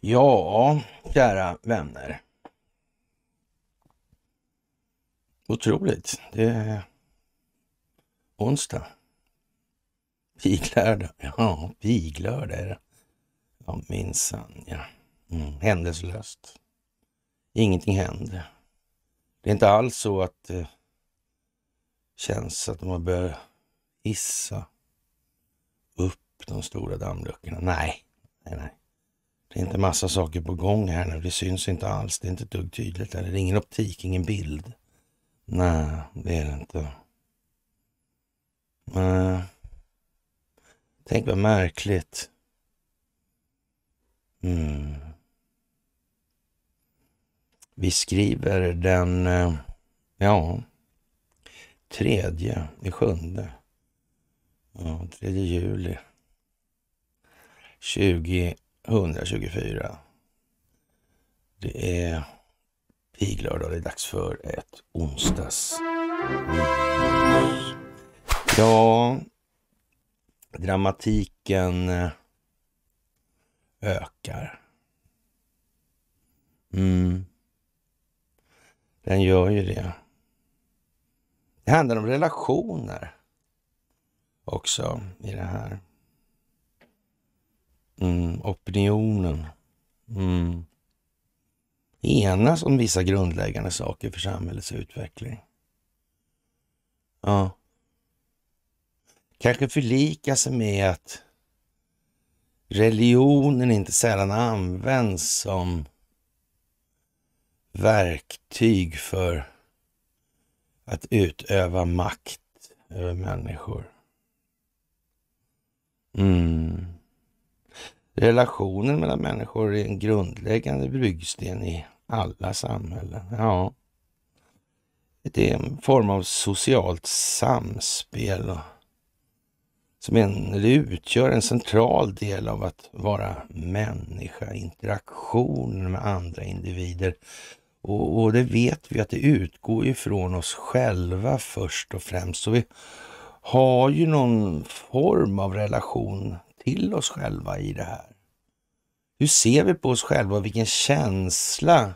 Ja, kära vänner. Otroligt. Det är onsdag. Piglördag. Ja, piglördag är det. Ja, minsann ja. Mm. Händelselöst. Ingenting händer. Det är inte alls så att eh, känns att man börjar hissa upp de stora dammluckorna. Nej, nej, nej. Det är inte massa saker på gång här nu. Det syns inte alls. Det är inte ett dugg tydligt. Här. Det är ingen optik, ingen bild. Nej, det är det inte. Men, tänk vad märkligt. Mm. Vi skriver den, eh, ja, tredje i sjunde. Ja, 3 juli 2024. Det är piglördag. Det är dags för ett onsdags... Ja, dramatiken eh, ökar. Mm. Den gör ju det. Det handlar om relationer också i det här. Mm, opinionen. Mm. Enas om vissa grundläggande saker för samhällets utveckling. Ja. Kanske förlika sig med att religionen inte sällan används som verktyg för att utöva makt över människor. Mm. Relationen mellan människor är en grundläggande byggsten i alla samhällen. Ja, det är en form av socialt samspel som en, eller utgör en central del av att vara människa, interaktion med andra individer och, och, det vet vi att det utgår ifrån oss själva först och främst. Så vi har ju någon form av relation till oss själva i det här. Hur ser vi på oss själva och vilken känsla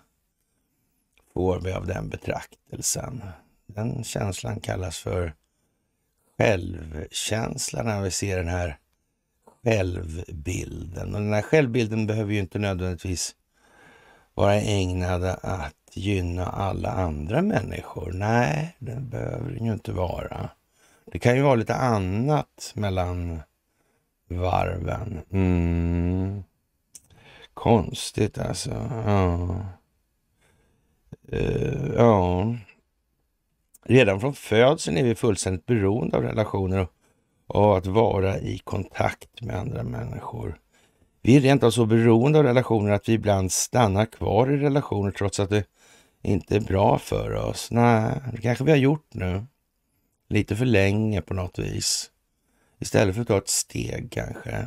får vi av den betraktelsen? Den känslan kallas för självkänsla när vi ser den här självbilden. Och den här självbilden behöver ju inte nödvändigtvis vara ägnade att gynna alla andra människor. Nej, det behöver den ju inte vara. Det kan ju vara lite annat mellan varven. Mm. Konstigt alltså. Ja. Uh, ja. Redan från födseln är vi fullständigt beroende av relationer och att vara i kontakt med andra människor. Vi är rent av så beroende av relationer att vi ibland stannar kvar i relationer trots att det inte är bra för oss. Nej, det kanske vi har gjort nu. Lite för länge på något vis. Istället för att ta ett steg kanske.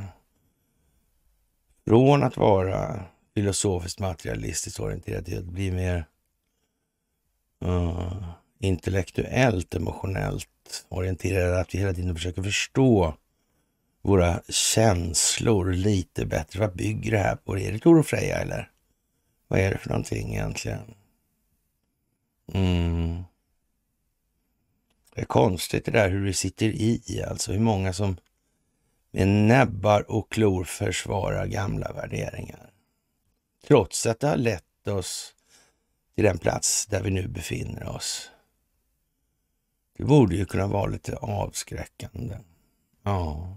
Från att vara filosofiskt materialistiskt orienterad till att bli mer uh, intellektuellt, emotionellt orienterad. Att vi hela tiden försöker förstå våra känslor lite bättre. Vad bygger det här på? Är det Tor och Freja eller? Vad är det för någonting egentligen? Mm. Det är konstigt det där hur det sitter i, alltså hur många som med näbbar och klor försvarar gamla värderingar. Trots att det har lett oss till den plats där vi nu befinner oss. Det borde ju kunna vara lite avskräckande. Ja.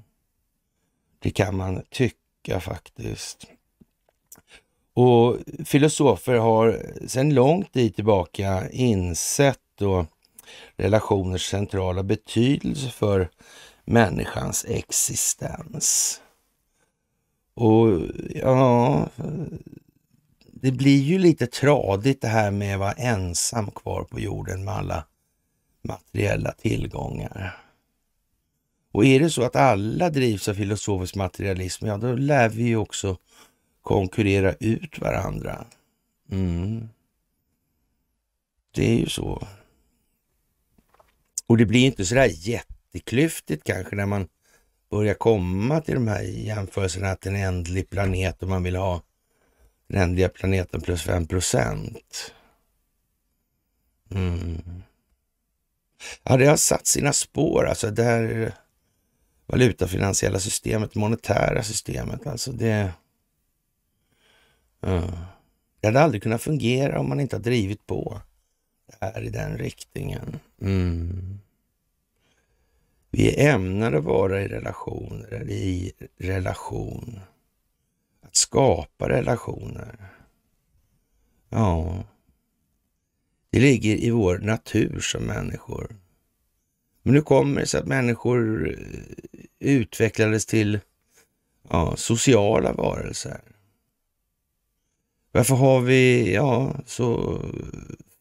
Det kan man tycka faktiskt. Och filosofer har sedan lång tid tillbaka insett då relationers centrala betydelse för människans existens. Och ja, det blir ju lite tradigt det här med att vara ensam kvar på jorden med alla materiella tillgångar. Och är det så att alla drivs av filosofisk materialism, ja då lär vi ju också konkurrera ut varandra. Mm. Det är ju så. Och det blir inte sådär jätteklyftigt kanske när man börjar komma till de här jämförelserna att en ändlig planet och man vill ha den ändliga planeten plus 5 procent. Mm. Ja, det har satt sina spår alltså. Det här valutafinansiella systemet, monetära systemet. Alltså det... Mm. Det hade aldrig kunnat fungera om man inte har drivit på det här i den riktningen. Mm. Vi är ämnade att vara i relationer, eller i relation. Att skapa relationer. Ja. Det ligger i vår natur som människor. Men nu kommer det sig att människor eh, utvecklades till ja, sociala varelser. Varför har vi ja, så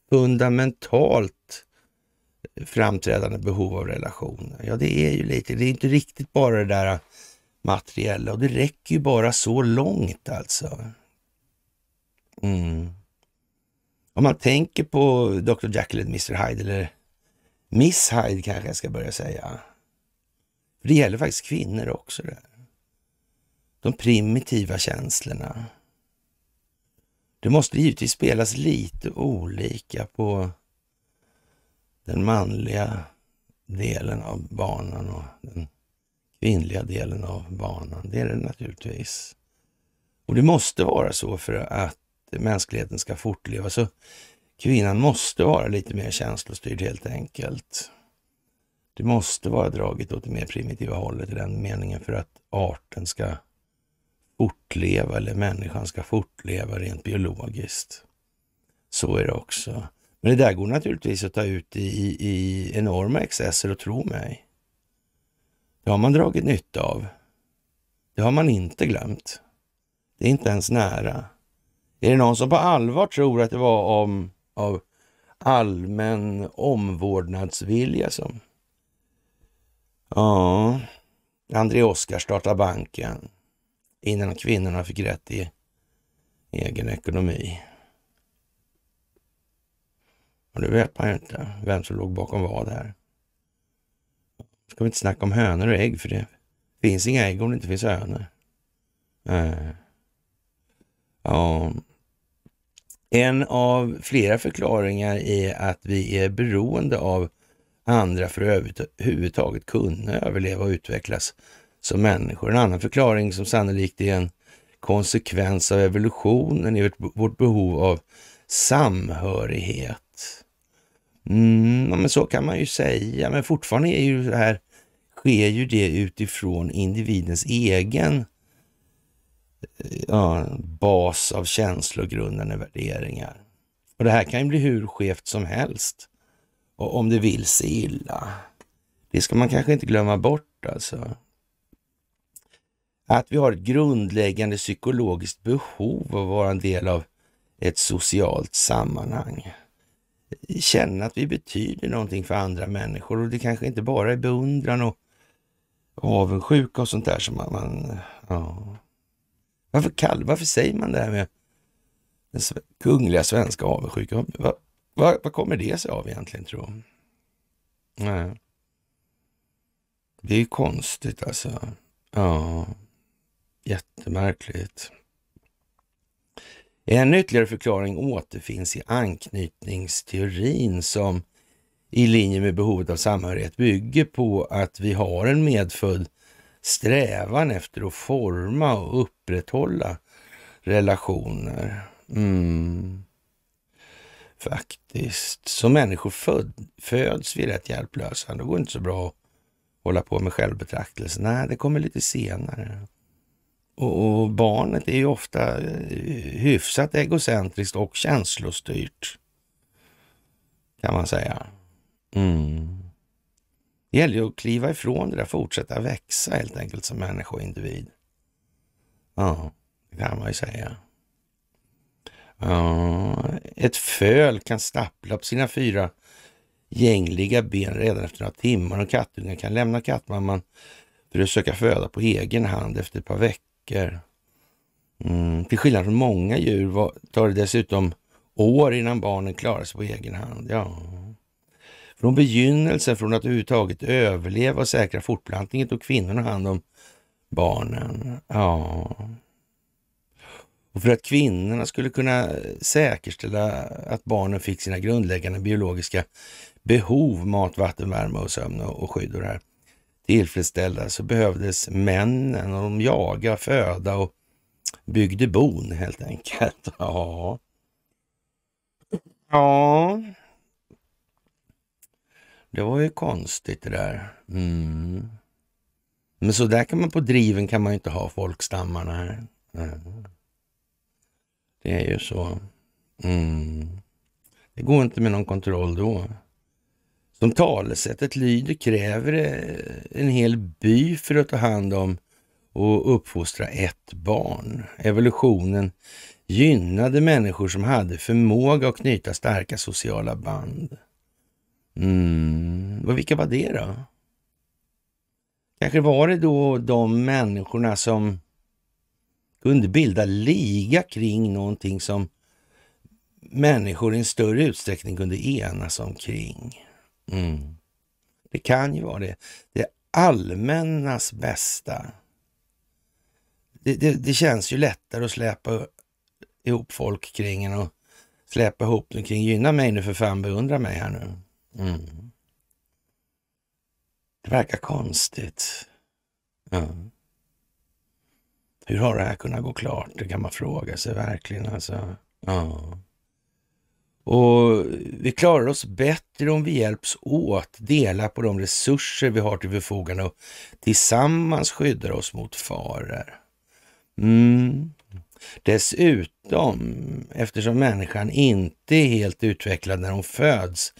fundamentalt framträdande behov av relationer? Ja, det är ju lite, det är inte riktigt bara det där materiella och det räcker ju bara så långt alltså. Mm. Om man tänker på Dr. Jekyll och Mr Hyde eller Miss Hyde kanske jag ska börja säga. det gäller faktiskt kvinnor också. Där. De primitiva känslorna. Det måste givetvis spelas lite olika på den manliga delen av banan och den kvinnliga delen av banan. Det är det naturligtvis. Och det måste vara så för att mänskligheten ska fortleva. Så Kvinnan måste vara lite mer känslostyrd helt enkelt. Det måste vara draget åt det mer primitiva hållet i den meningen för att arten ska fortleva eller människan ska fortleva rent biologiskt. Så är det också. Men det där går naturligtvis att ta ut i, i, enorma excesser och tro mig. Det har man dragit nytta av. Det har man inte glömt. Det är inte ens nära. Är det någon som på allvar tror att det var om av allmän omvårdnadsvilja som... Ja, André Oskar startade banken innan kvinnorna fick rätt i egen ekonomi. Och nu vet man ju inte vem som låg bakom vad här. Ska vi inte snacka om hönor och ägg, för det finns inga ägg om det inte finns hönor. Äh. Ja, en av flera förklaringar är att vi är beroende av andra för att överhuvudtaget kunna överleva och utvecklas som människor. En annan förklaring som sannolikt är en konsekvens av evolutionen är vårt behov av samhörighet. Mm, men så kan man ju säga, men fortfarande är ju det här, sker ju det utifrån individens egen ja, bas av känslogrundande värderingar. Och det här kan ju bli hur skevt som helst. Och om det vill sig illa. Det ska man kanske inte glömma bort alltså. Att vi har ett grundläggande psykologiskt behov av att vara en del av ett socialt sammanhang. Känna att vi betyder någonting för andra människor och det kanske inte bara är beundran och avundsjuka och sånt där som man, man ja. Varför, kall, varför säger man det här med den kungliga svenska avundsjukan? Vad, vad, vad kommer det sig av egentligen, tror jag? Nej. Det är konstigt alltså. Ja, jättemärkligt. En ytterligare förklaring återfinns i anknytningsteorin som i linje med behovet av samhörighet bygger på att vi har en medfödd strävan efter att forma och upprätthålla relationer. Mm. Faktiskt. Som människor föd, föds vi rätt hjälplösa. Det går inte så bra att hålla på med självbetraktelse. Nej, det kommer lite senare. Och, och barnet är ju ofta eh, hyfsat egocentriskt och känslostyrt. Kan man säga. Mm. Det gäller ju att kliva ifrån det där, fortsätta växa helt enkelt som människa och individ. Ja, det kan man ju säga. Ja, ett föl kan stappla på sina fyra gängliga ben redan efter några timmar och kattungen kan lämna kattmamman för att söka föda på egen hand efter ett par veckor. Mm. Till skillnad från många djur tar det dessutom år innan barnen klarar sig på egen hand. Ja, från begynnelsen, från att överhuvudtaget överleva och säkra fortplantningen, tog kvinnorna hand om barnen. Ja. Och för att kvinnorna skulle kunna säkerställa att barnen fick sina grundläggande biologiska behov, mat, vatten, värme och sömn och skydd och det här tillfredsställda så behövdes männen och de jagade, föda och byggde bon helt enkelt. Ja. Ja, det var ju konstigt det där. Mm. Men så där kan man på driven kan man ju inte ha folkstammarna. Här. Mm. Det är ju så. Mm. Det går inte med någon kontroll då. Som talesättet lyder kräver det en hel by för att ta hand om och uppfostra ett barn. Evolutionen gynnade människor som hade förmåga att knyta starka sociala band. Mm. Och vilka var det då? Kanske var det då de människorna som kunde bilda liga kring någonting som människor i en större utsträckning kunde enas omkring. Mm. Det kan ju vara det. Det allmännas bästa. Det, det, det, känns ju lättare att släpa ihop folk kring en och släpa ihop dem kring gynna mig nu för fan, beundra mig här nu. Mm. Det verkar konstigt. Ja. Hur har det här kunnat gå klart? Det kan man fråga sig verkligen. Alltså. Ja. Och vi klarar oss bättre om vi hjälps åt, delar på de resurser vi har till förfogande och tillsammans skyddar oss mot faror. Mm. Dessutom, eftersom människan inte är helt utvecklad när hon föds,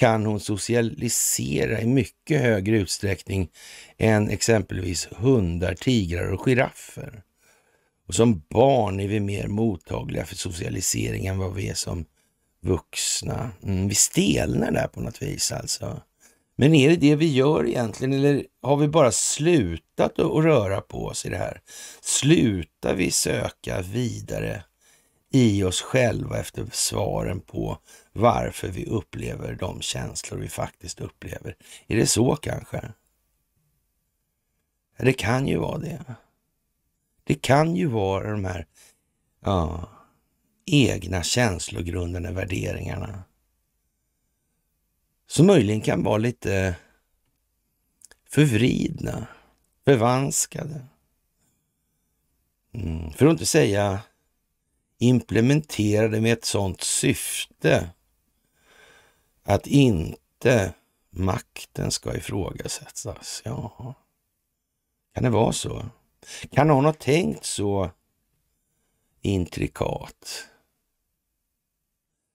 kan hon socialisera i mycket högre utsträckning än exempelvis hundar, tigrar och giraffer. Och som barn är vi mer mottagliga för socialisering än vad vi är som vuxna. Mm, vi stelnar där på något vis alltså. Men är det det vi gör egentligen eller har vi bara slutat att röra på oss i det här? Slutar vi söka vidare i oss själva efter svaren på varför vi upplever de känslor vi faktiskt upplever. Är det så kanske? Det kan ju vara det. Det kan ju vara de här ja, egna känslogrunderna, värderingarna. Som möjligen kan vara lite förvridna, förvanskade. Mm. För att inte säga implementerade med ett sådant syfte att inte makten ska ifrågasättas. Ja, kan det vara så? Kan någon ha tänkt så intrikat?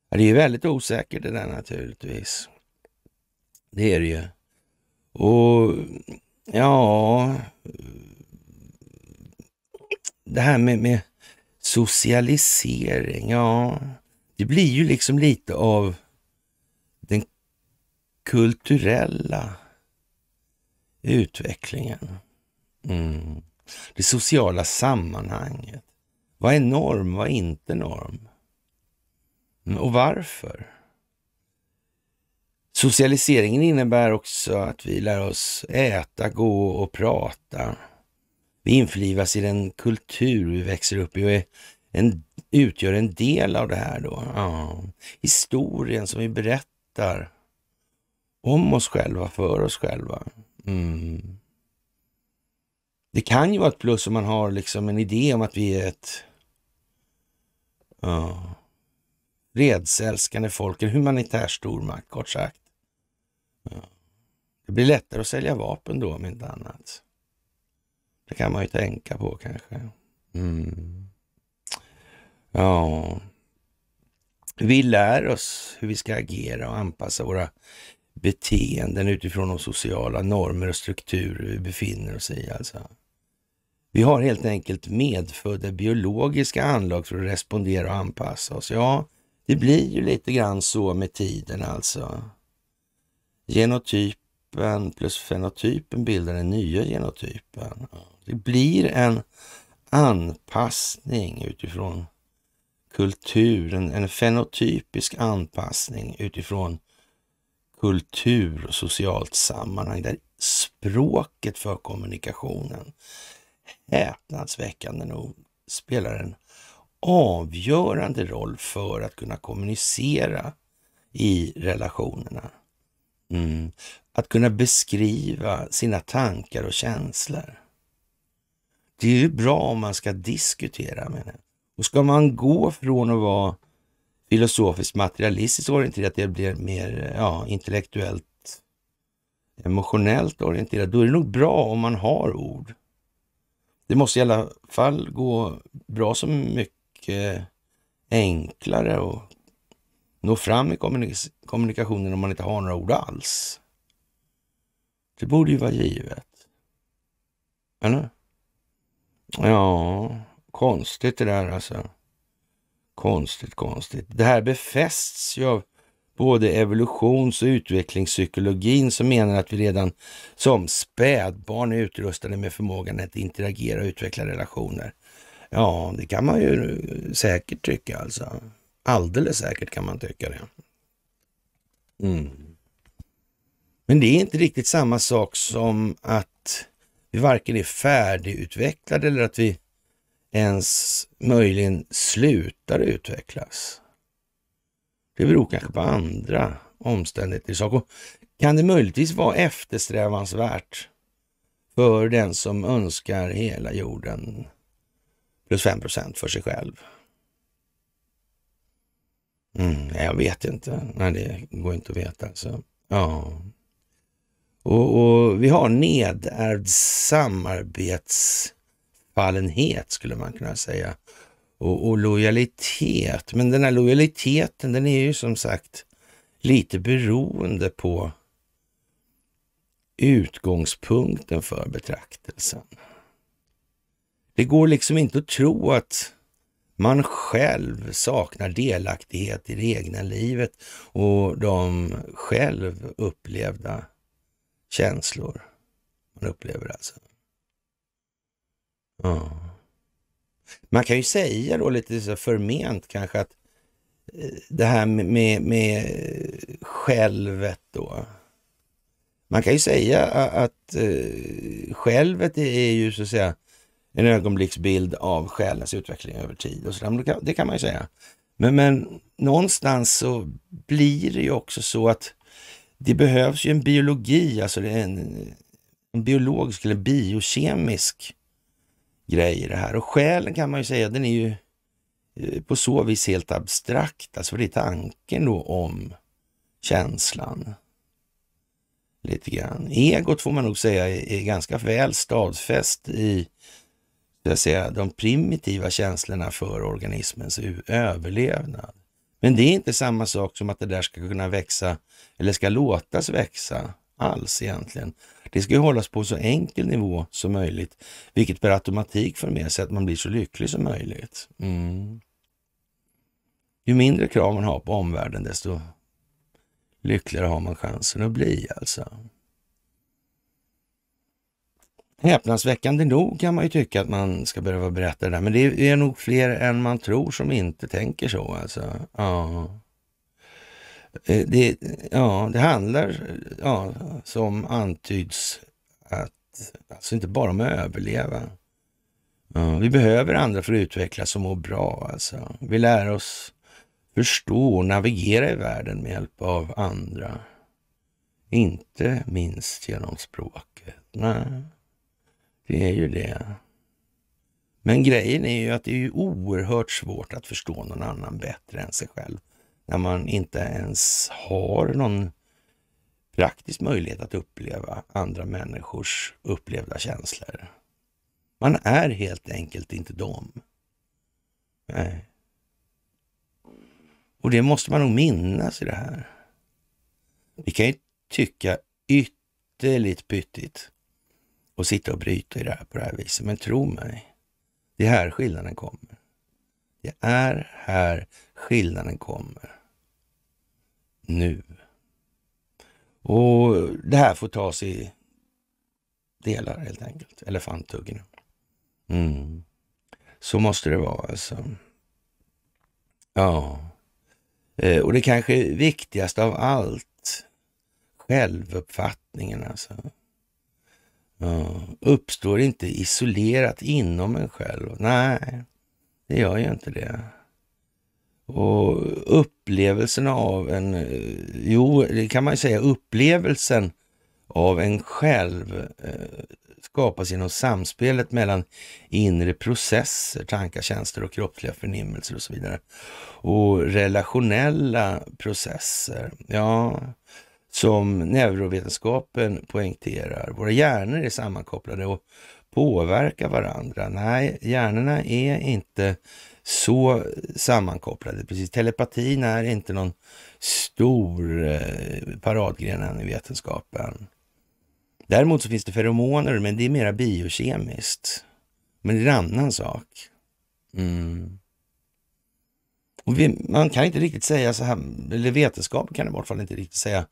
det är väldigt osäkert det där naturligtvis. Det är det ju. Och ja, det här med, med Socialisering, ja. Det blir ju liksom lite av den kulturella utvecklingen. Mm. Det sociala sammanhanget. Vad är norm? Vad är inte norm? Mm, och varför? Socialiseringen innebär också att vi lär oss äta, gå och prata. Vi införlivas i den kultur vi växer upp i och en, utgör en del av det här då. Ja. Historien som vi berättar om oss själva, för oss själva. Mm. Det kan ju vara ett plus om man har liksom en idé om att vi är ett ja, fredsälskande folk, en humanitär stormakt kort sagt. Ja. Det blir lättare att sälja vapen då om inte annat. Det kan man ju tänka på kanske. Mm. Ja. Vi lär oss hur vi ska agera och anpassa våra beteenden utifrån de sociala normer och strukturer vi befinner oss i. Alltså. Vi har helt enkelt medfödda biologiska anlag för att respondera och anpassa oss. Ja, det blir ju lite grann så med tiden alltså. Genotypen plus fenotypen bildar den nya genotypen. Ja. Det blir en anpassning utifrån kulturen, en fenotypisk anpassning utifrån kultur och socialt sammanhang där språket för kommunikationen häpnadsväckande nog spelar en avgörande roll för att kunna kommunicera i relationerna. Mm. Att kunna beskriva sina tankar och känslor. Det är ju bra om man ska diskutera med henne. Och ska man gå från att vara filosofiskt materialistiskt orienterad till att bli mer ja, intellektuellt emotionellt orienterad, då är det nog bra om man har ord. Det måste i alla fall gå bra så mycket enklare och nå fram i kommunikationen om man inte har några ord alls. Det borde ju vara givet. Eller? Ja, konstigt det där alltså. Konstigt, konstigt. Det här befästs ju av både evolutions och utvecklingspsykologin som menar att vi redan som spädbarn är utrustade med förmågan att interagera och utveckla relationer. Ja, det kan man ju säkert tycka alltså. Alldeles säkert kan man tycka det. Mm. Men det är inte riktigt samma sak som att vi varken är färdigutvecklade eller att vi ens möjligen slutar utvecklas. Det beror kanske på andra omständigheter Och kan det möjligtvis vara eftersträvansvärt för den som önskar hela jorden plus 5 procent för sig själv? Mm, jag vet inte. Nej, det går inte att veta. Så. Ja. Och, och vi har nedärvd samarbetsfallenhet skulle man kunna säga. Och, och, lojalitet. Men den här lojaliteten den är ju som sagt lite beroende på utgångspunkten för betraktelsen. Det går liksom inte att tro att man själv saknar delaktighet i det egna livet och de själv upplevda känslor man upplever alltså. Ja. Man kan ju säga då lite så förment kanske att eh, det här med, med, med självet då. Man kan ju säga att eh, självet är ju så att säga en ögonblicksbild av själens utveckling över tid och så Det kan man ju säga. Men, men någonstans så blir det ju också så att det behövs ju en biologi, alltså en, en biologisk eller biokemisk grej i det här. Och själen kan man ju säga, den är ju eh, på så vis helt abstrakt, alltså det är tanken då om känslan. Lite grann. Egot får man nog säga är ganska väl stadfäst i jag säga, de primitiva känslorna för organismens överlevnad. Men det är inte samma sak som att det där ska kunna växa eller ska låtas växa alls egentligen. Det ska ju hållas på så enkel nivå som möjligt, vilket per automatik för med sig att man blir så lycklig som möjligt. Mm. Ju mindre krav man har på omvärlden, desto lyckligare har man chansen att bli alltså häpnadsväckande nog kan man ju tycka att man ska behöva berätta det där, men det är nog fler än man tror som inte tänker så alltså. Ja. Eh, det, ja, det handlar, ja, som antyds, att, alltså inte bara om att överleva. Ja, vi behöver andra för att utvecklas och må bra. Alltså. Vi lär oss förstå och navigera i världen med hjälp av andra. Inte minst genom språket. Nej. Det är ju det. Men grejen är ju att det är ju oerhört svårt att förstå någon annan bättre än sig själv. När man inte ens har någon praktisk möjlighet att uppleva andra människors upplevda känslor. Man är helt enkelt inte dem. Nej. Och det måste man nog minnas i det här. Vi kan ju tycka ytterligt pyttigt och sitta och bryta i det här på det här viset. Men tro mig, det är här skillnaden kommer. Det är här skillnaden kommer. Nu. Och det här får tas i delar helt enkelt. Elefanthuggen. Mm. Så måste det vara alltså. Ja. Eh, och det kanske viktigaste av allt, självuppfattningen alltså uppstår inte isolerat inom en själv. Nej, det gör ju inte det. Och upplevelsen av en, eh, jo det kan man ju säga, upplevelsen av en själv eh, skapas genom samspelet mellan inre processer, tankar, känslor och kroppsliga förnimmelser och så vidare. Och relationella processer, ja, som neurovetenskapen poängterar. Våra hjärnor är sammankopplade och påverkar varandra. Nej, hjärnorna är inte så sammankopplade. Precis, telepatin är inte någon stor eh, paradgren i vetenskapen. Däremot så finns det feromoner, men det är mera biokemiskt. Men det är en annan sak. Mm. Vi, man kan inte riktigt säga så här, eller vetenskapen kan i vart fall inte riktigt säga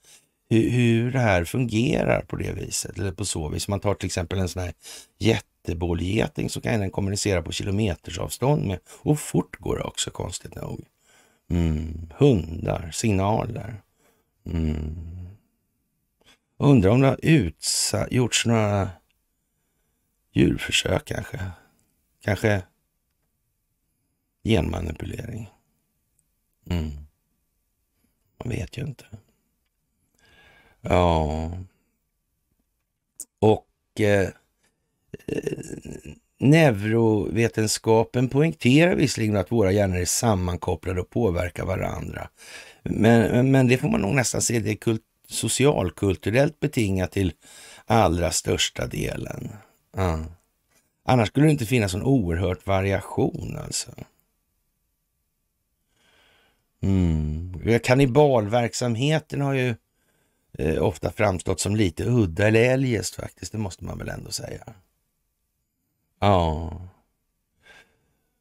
hur, hur det här fungerar på det viset, eller på så vis. Man tar till exempel en sån här jättebålgeting så kan den kommunicera på kilometersavstånd med och fort går det också konstigt nog. Mm. Hundar, signaler. Mm. Undrar om det har gjorts några djurförsök kanske. Kanske genmanipulering. Mm. Man vet ju inte. Ja. Och eh, neurovetenskapen poängterar visserligen att våra hjärnor är sammankopplade och påverkar varandra. Men, men det får man nog nästan se, det är kult, socialkulturellt betingat till allra största delen. Ja. Annars skulle det inte finnas en oerhört variation alltså. Mm. Kannibalverksamheten har ju eh, ofta framstått som lite udda eller eljest faktiskt. Det måste man väl ändå säga. Ja.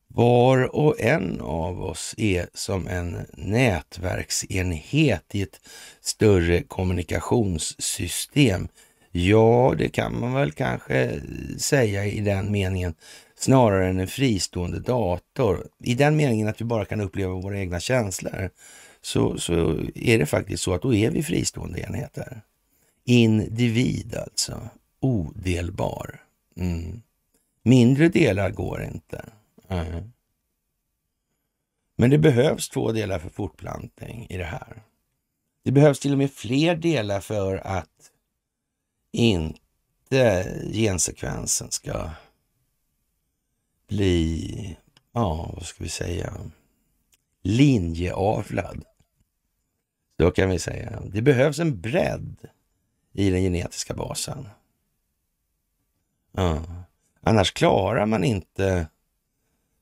Var och en av oss är som en nätverksenhet i ett större kommunikationssystem. Ja, det kan man väl kanske säga i den meningen snarare än en fristående dator. I den meningen att vi bara kan uppleva våra egna känslor så, så är det faktiskt så att då är vi fristående enheter. Individ alltså, odelbar. Mm. Mindre delar går inte. Mm. Men det behövs två delar för fortplantning i det här. Det behövs till och med fler delar för att inte gensekvensen ska bli, ja vad ska vi säga, linjeavlad. Då kan vi säga, det behövs en bredd i den genetiska basen. Ja. Annars klarar man inte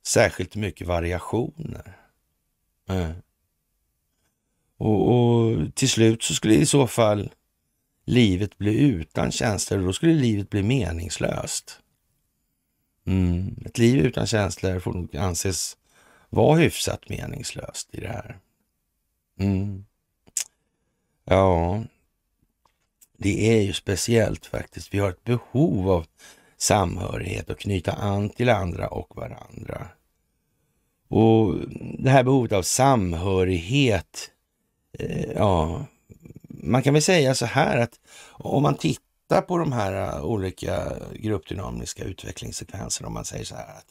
särskilt mycket variationer. Ja. Och, och, till slut så skulle i så fall livet bli utan känslor och då skulle livet bli meningslöst. Mm. Ett liv utan känslor får nog anses vara hyfsat meningslöst i det här. Mm. Ja, det är ju speciellt faktiskt. Vi har ett behov av samhörighet och knyta an till andra och varandra. Och det här behovet av samhörighet, eh, ja, man kan väl säga så här att om man tittar på de här eh, olika gruppdynamiska utvecklingssekvenserna, om man säger så här att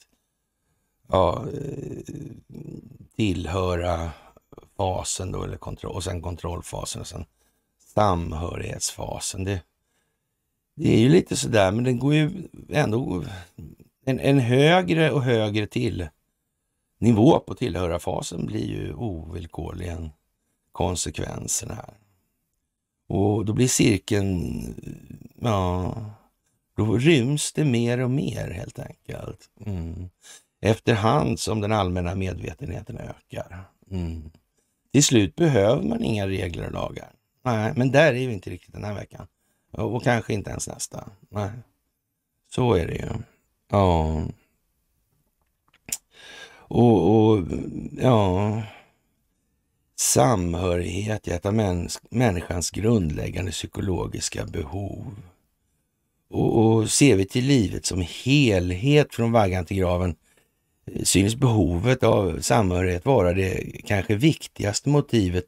ja, eh, tillhöra fasen då, eller kontroll, och sen kontrollfasen och sen samhörighetsfasen. Det, det är ju lite sådär, men den går ju ändå en, en högre och högre till nivå på tillhörarfasen blir ju ovillkorligen konsekvensen här. Och då blir cirkeln, ja, då ryms det mer och mer helt enkelt. Mm. Efterhand som den allmänna medvetenheten ökar. Mm. Till slut behöver man inga regler och lagar. Nej, men där är vi inte riktigt den här veckan. Och, och kanske inte ens nästa. Nej. Så är det ju. Ja. Och, och ja. Samhörighet är ett av människans grundläggande psykologiska behov. Och, och ser vi till livet som helhet från vaggan till graven synes behovet av samhörighet vara det kanske viktigaste motivet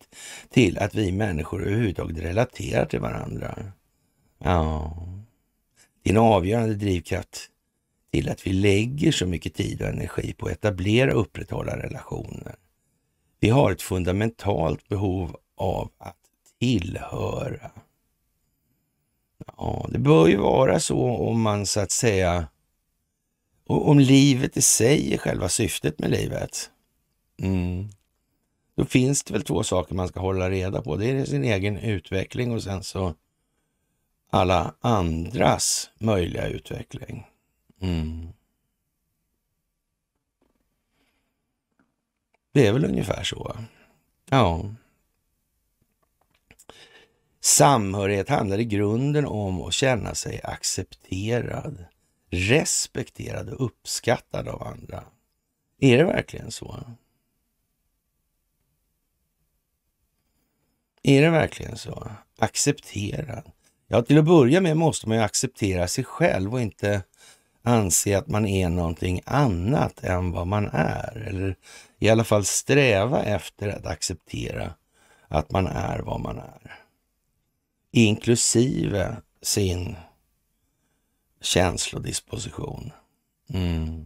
till att vi människor överhuvudtaget relaterar till varandra. Ja, det är en avgörande drivkraft till att vi lägger så mycket tid och energi på att etablera och upprätthålla relationer. Vi har ett fundamentalt behov av att tillhöra. Ja, det bör ju vara så om man så att säga och om livet i sig är själva syftet med livet, mm. då finns det väl två saker man ska hålla reda på. Det är sin egen utveckling och sen så alla andras möjliga utveckling. Mm. Det är väl ungefär så. Ja. Samhörighet handlar i grunden om att känna sig accepterad respekterad och uppskattad av andra. Är det verkligen så? Är det verkligen så? Accepterad. Ja, till att börja med måste man ju acceptera sig själv och inte anse att man är någonting annat än vad man är. Eller i alla fall sträva efter att acceptera att man är vad man är. Inklusive sin känslodisposition. Mm.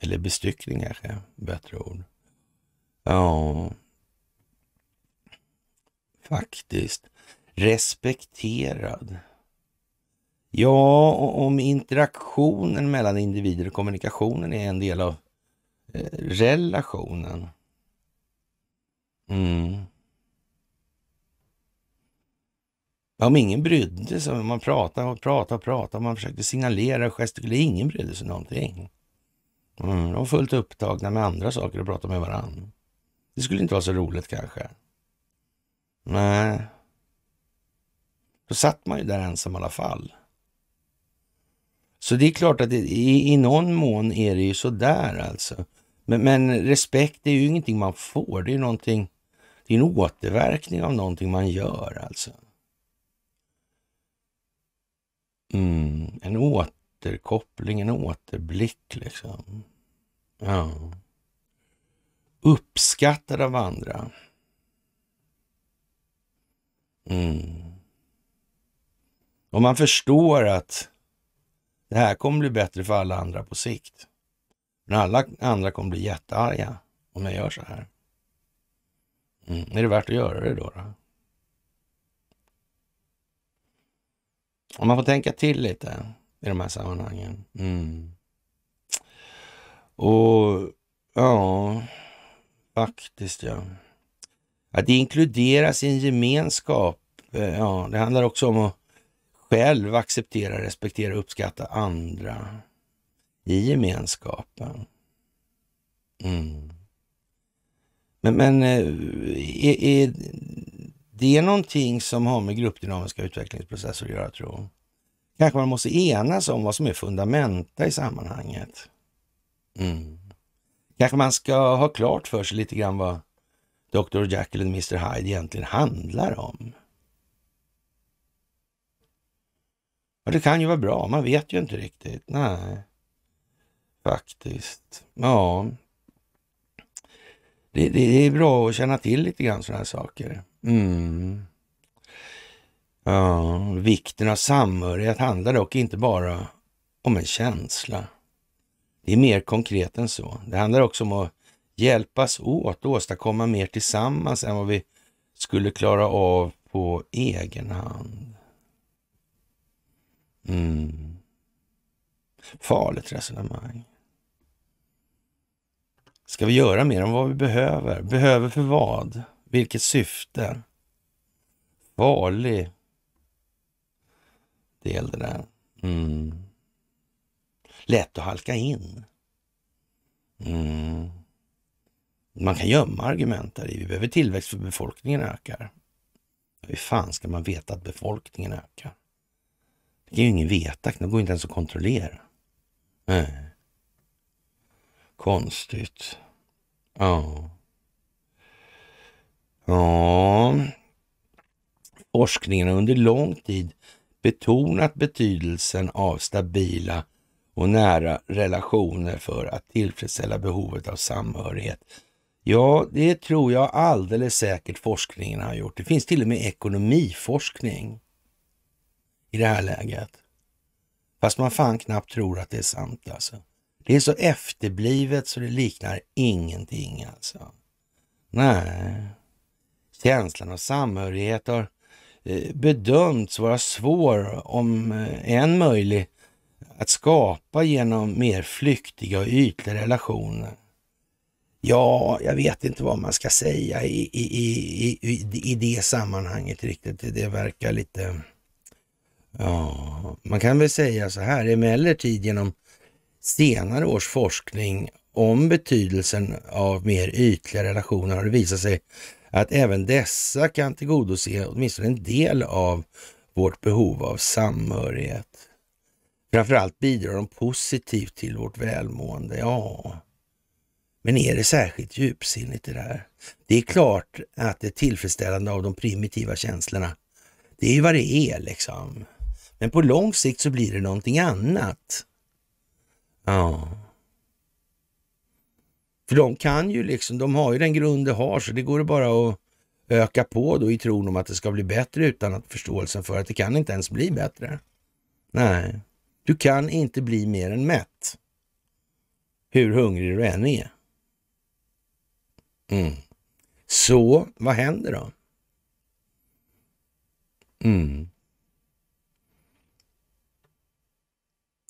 Eller bestyckning kanske, bättre ord. Ja, faktiskt. Respekterad. Ja, och om interaktionen mellan individer och kommunikationen är en del av eh, relationen. Mm. Ja, men ingen brydde sig. Man pratade och pratade och pratade. Man försökte signalera och gestikulera. Ingen brydde sig någonting. Mm, de var fullt upptagna med andra saker och pratade med varandra. Det skulle inte vara så roligt kanske. Nej. Då satt man ju där ensam i alla fall. Så det är klart att i, i någon mån är det ju sådär alltså. Men, men respekt är ju ingenting man får. Det är ju någonting, det är en återverkning av någonting man gör alltså. Mm, en återkoppling, en återblick liksom. Ja. Uppskattad av andra. Mm. Och man förstår att det här kommer bli bättre för alla andra på sikt. Men alla andra kommer bli jättearga om jag gör så här. Mm. Är det värt att göra det då? då? Och man får tänka till lite i de här sammanhangen. Mm. Och ja, faktiskt ja. Att inkluderas i en gemenskap, eh, ja, det handlar också om att själv acceptera, respektera och uppskatta andra i gemenskapen. Mm. Men, men eh, är, är, det är någonting som har med gruppdynamiska utvecklingsprocesser att göra, tror jag. Kanske man måste enas om vad som är fundamenta i sammanhanget. Mm. Kanske man ska ha klart för sig lite grann vad Dr. Jekyll och Mr. Hyde egentligen handlar om. Och det kan ju vara bra, man vet ju inte riktigt. Nej, faktiskt. Ja, det, det är bra att känna till lite grann sådana här saker. Mm. Ja, vikten av samhörighet handlar dock inte bara om en känsla. Det är mer konkret än så. Det handlar också om att hjälpas åt och åstadkomma mer tillsammans än vad vi skulle klara av på egen hand. Mm. Farligt resonemang. Ska vi göra mer än vad vi behöver? Behöver för vad? Vilket syfte? Farlig del det där. Mm. Lätt att halka in. Mm. Man kan gömma argument där i. Vi behöver tillväxt för befolkningen ökar. Hur fan ska man veta att befolkningen ökar? Det kan ju ingen veta, det går inte ens att kontrollera. Nej. Konstigt. Ja. Ja, forskningen har under lång tid betonat betydelsen av stabila och nära relationer för att tillfredsställa behovet av samhörighet. Ja, det tror jag alldeles säkert forskningen har gjort. Det finns till och med ekonomiforskning i det här läget. Fast man fan knappt tror att det är sant alltså. Det är så efterblivet så det liknar ingenting alltså. Nej. Känslan av samhörighet har eh, bedömts vara svår, om eh, än möjlig, att skapa genom mer flyktiga och ytliga relationer. Ja, jag vet inte vad man ska säga i, i, i, i, i det sammanhanget riktigt. Det verkar lite... Ja, man kan väl säga så här, emellertid genom senare års forskning om betydelsen av mer ytliga relationer har det visat sig att även dessa kan tillgodose åtminstone en del av vårt behov av samhörighet. Framförallt bidrar de positivt till vårt välmående. Ja, men är det särskilt djupsinnigt det där? Det är klart att det tillfredsställande av de primitiva känslorna, det är ju vad det är liksom. Men på lång sikt så blir det någonting annat. Ja. För de kan ju liksom, de har ju den grund de har, så det går bara att öka på då i tron om att det ska bli bättre utan att förståelsen för att det kan inte ens bli bättre. Nej, du kan inte bli mer än mätt. Hur hungrig du än är. Mm. Så vad händer då? Mm.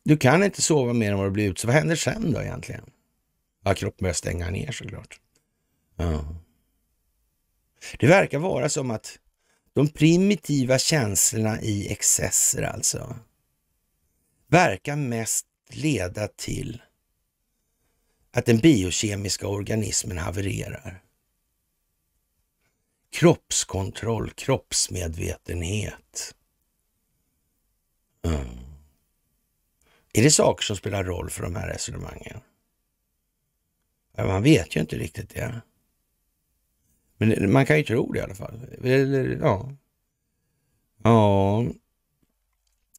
Du kan inte sova mer än vad du blir ut, så vad händer sen då egentligen? Ja, kroppen börjar stänga ner såklart. Ja. Det verkar vara som att de primitiva känslorna i excesser alltså, verkar mest leda till att den biokemiska organismen havererar. Kroppskontroll, kroppsmedvetenhet. Mm. Är det saker som spelar roll för de här resonemangen? man vet ju inte riktigt det. Men man kan ju tro det i alla fall. Eller, ja. ja.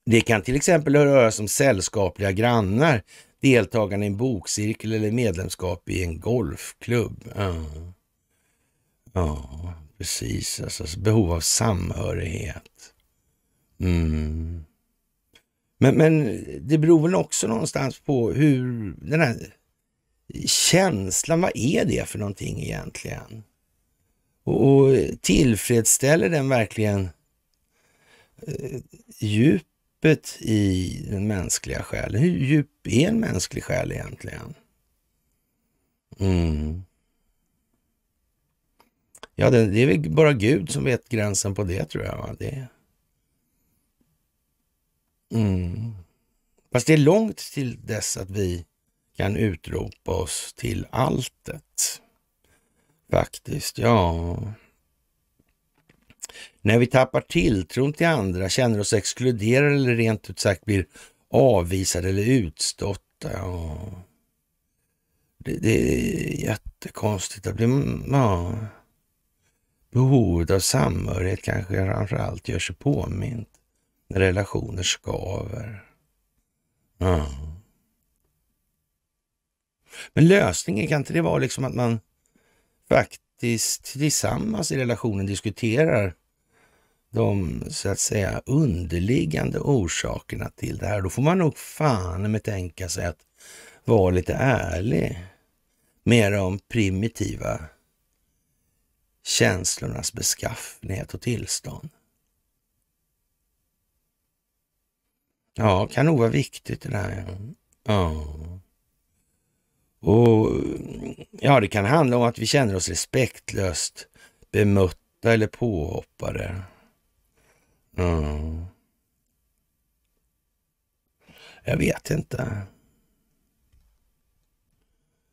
Det kan till exempel röra sig om sällskapliga grannar, deltagande i en bokcirkel eller medlemskap i en golfklubb. Ja, ja precis. Alltså, behov av samhörighet. Mm. Men, men det beror väl också någonstans på hur den här känslan, vad är det för någonting egentligen? Och, och tillfredsställer den verkligen eh, djupet i den mänskliga själen? Hur djup är en mänsklig själ egentligen? Mm. Ja, det, det, är väl bara Gud som vet gränsen på det tror jag. Va? Det... Mm. Fast det är långt till dess att vi kan utropa oss till alltet. Faktiskt, ja. När vi tappar tilltron till andra, känner oss exkluderade eller rent ut sagt blir avvisade eller utstötta. Ja. Det, det, är jättekonstigt. Att bli, mm, ja. Behovet av samhörighet kanske framför allt gör sig påmint när relationer skaver. Ja. Men lösningen, kan inte det vara liksom att man faktiskt tillsammans i relationen diskuterar de så att säga underliggande orsakerna till det här. Då får man nog fan med tänka sig att vara lite ärlig med de primitiva känslornas beskaffenhet och tillstånd. Ja, kan nog vara viktigt det där. Ja. Och ja, det kan handla om att vi känner oss respektlöst bemötta eller påhoppade. Mm. Jag vet inte.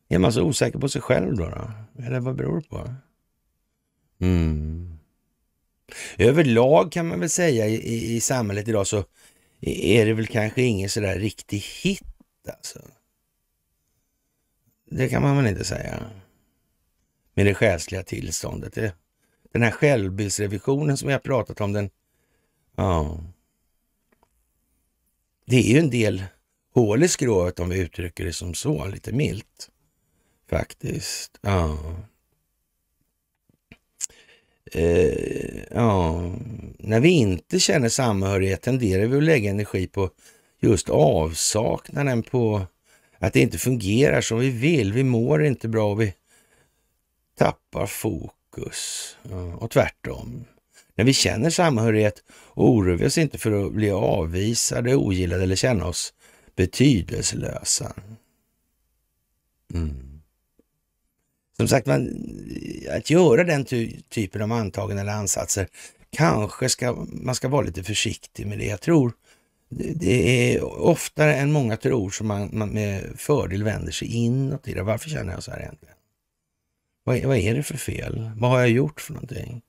Är man så osäker på sig själv då? då? Eller vad beror det på? Mm. Överlag kan man väl säga i, i, i samhället idag så är det väl kanske ingen sådär riktig hit alltså. Det kan man väl inte säga. Med det själsliga tillståndet. Det, den här självbildsrevisionen som vi har pratat om, den... Ja. Det är ju en del hål i skrovet om vi uttrycker det som så, lite milt. Faktiskt. Ja. Eh, ja. När vi inte känner samhörighet tenderar vi att lägga energi på just avsaknaden på att det inte fungerar som vi vill. Vi mår inte bra och vi tappar fokus. Och tvärtom. När vi känner samhörighet oroar vi oss inte för att bli avvisade, ogillade eller känna oss betydelselösa. Mm. Som sagt, man, att göra den ty typen av antaganden eller ansatser, kanske ska man ska vara lite försiktig med det. Jag tror det är oftare än många tror som man, man, med fördel vänder sig inåt i det. Varför känner jag så här egentligen? Vad är, vad är det för fel? Vad har jag gjort för någonting?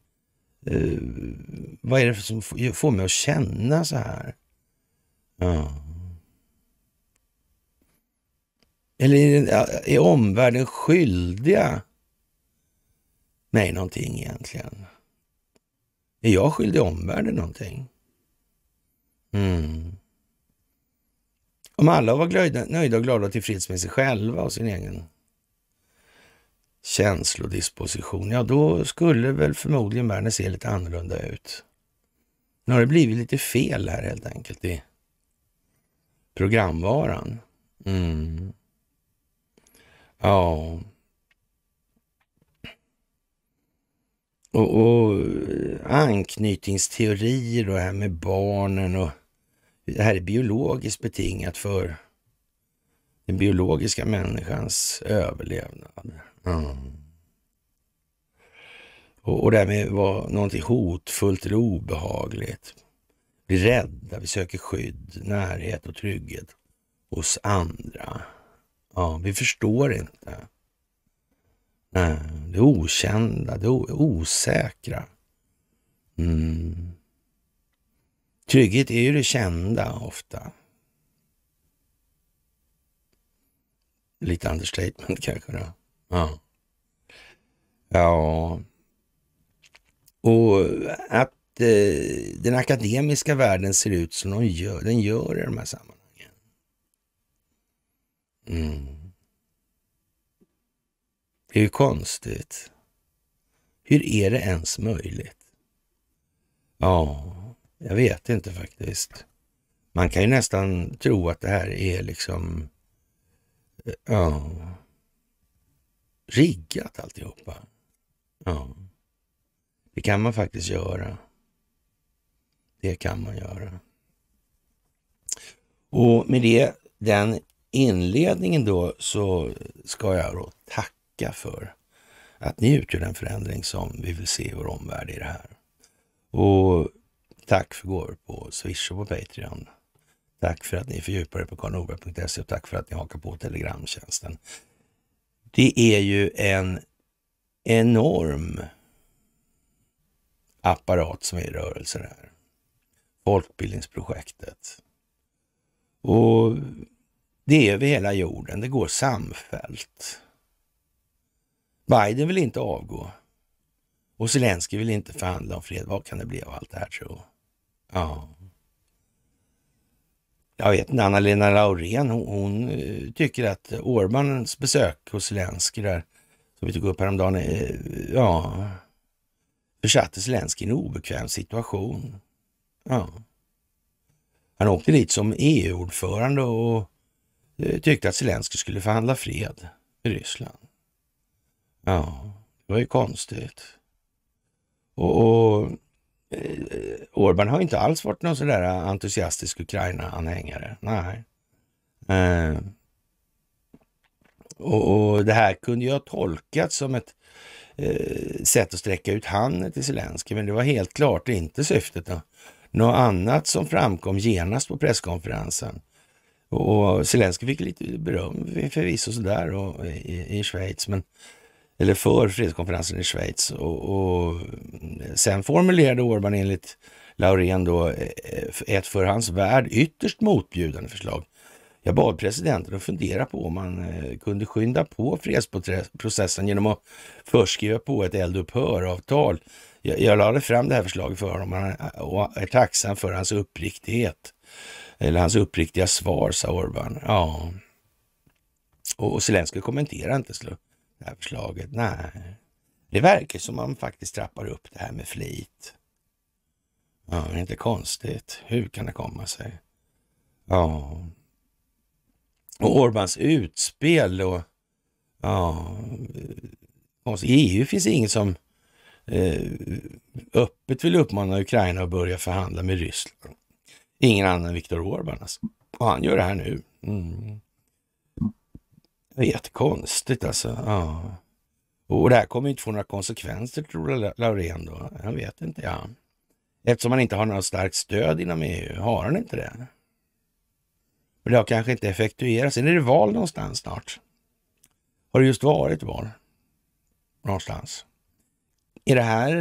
Uh, vad är det som får mig att känna så här? Ja. Eller är, är omvärlden skyldiga mig någonting egentligen? Är jag skyldig omvärlden någonting? Mm. Om alla var glöjda, nöjda och glada och tillfreds med sig själva och sin egen känslodisposition, ja då skulle väl förmodligen världen se lite annorlunda ut. Nu har det blivit lite fel här helt enkelt i programvaran. Mm. Ja. Och, och eh, anknytningsteorier och det här med barnen och det här är biologiskt betingat för den biologiska människans överlevnad. Mm. Och, och det här med vad, någonting hotfullt eller obehagligt. Vi är rädda, vi söker skydd, närhet och trygghet hos andra. Ja, vi förstår inte. Nej, det okända, det osäkra. Mm. Trygghet är ju det kända ofta. Lite understatement kanske då. Ja. Ja. Och att eh, den akademiska världen ser ut som de gör, den gör i de här sammanhangen. Mm. Det är ju konstigt. Hur är det ens möjligt? Ja. Jag vet inte faktiskt. Man kan ju nästan tro att det här är liksom... Eh, ja... riggat alltihopa. Ja. Det kan man faktiskt göra. Det kan man göra. Och med det, den inledningen då, så ska jag då tacka för att ni utgör den förändring som vi vill se i vår omvärld i det här. Och Tack för gåvor på Swish och på Patreon. Tack för att ni fördjupar er på karlnorberg.se och tack för att ni hakar på Telegramtjänsten. Det är ju en enorm apparat som är i rörelse här. Folkbildningsprojektet. Och det är över hela jorden, det går samfällt. Biden vill inte avgå och Zelensky vill inte förhandla om fred. Vad kan det bli av allt det här tror jag? Ja. Jag vet inte, Anna-Lena Laurén, hon, hon, eh, tycker att Orbans besök hos Zelenskyj där, som vi tog upp häromdagen, eh, ja, försatte Zelenskyj i en obekväm situation. Ja. Han åkte dit som EU-ordförande och eh, tyckte att Zelenskyj skulle förhandla fred med Ryssland. Ja, det var ju konstigt. Och, och Eh, Orban har inte alls varit någon sådär entusiastisk Ukraina-anhängare. Nej. Eh, och, och, det här kunde ju ha tolkats som ett eh, sätt att sträcka ut handen till Zelenskyj, men det var helt klart inte syftet. Då. Något annat som framkom genast på presskonferensen. Och, och Zelenskyj fick lite beröm förvisso sådär och, i, i Schweiz, men eller för fredskonferensen i Schweiz. Och, och sen formulerade Orban enligt Laurén då eh, ett för hans värld ytterst motbjudande förslag. Jag bad presidenten att fundera på om man eh, kunde skynda på fredsprocessen genom att förskriva på ett eldupphöravtal. Jag, jag lade fram det här förslaget för honom och är tacksam för hans uppriktighet. Eller hans uppriktiga svar, sa Orban. Ja. Och, Zelenskyj kommenterar inte. Slu det här förslaget. Nej, det verkar som man faktiskt trappar upp det här med flit. Ja, det är inte konstigt. Hur kan det komma sig? Ja. Och Orbans utspel och ja, EU finns ingen som eh, öppet vill uppmana Ukraina att börja förhandla med Ryssland. Ingen annan än Viktor Orbán alltså. Och han gör det här nu. Mm. Jättekonstigt alltså. Ja. Och det här kommer inte få några konsekvenser tror Laurén då. Jag vet inte. Ja. Eftersom han inte har något starkt stöd inom EU. Har han inte det? Men det har kanske inte effektuerats. Är det val någonstans snart? Har det just varit val? Någonstans. Är det här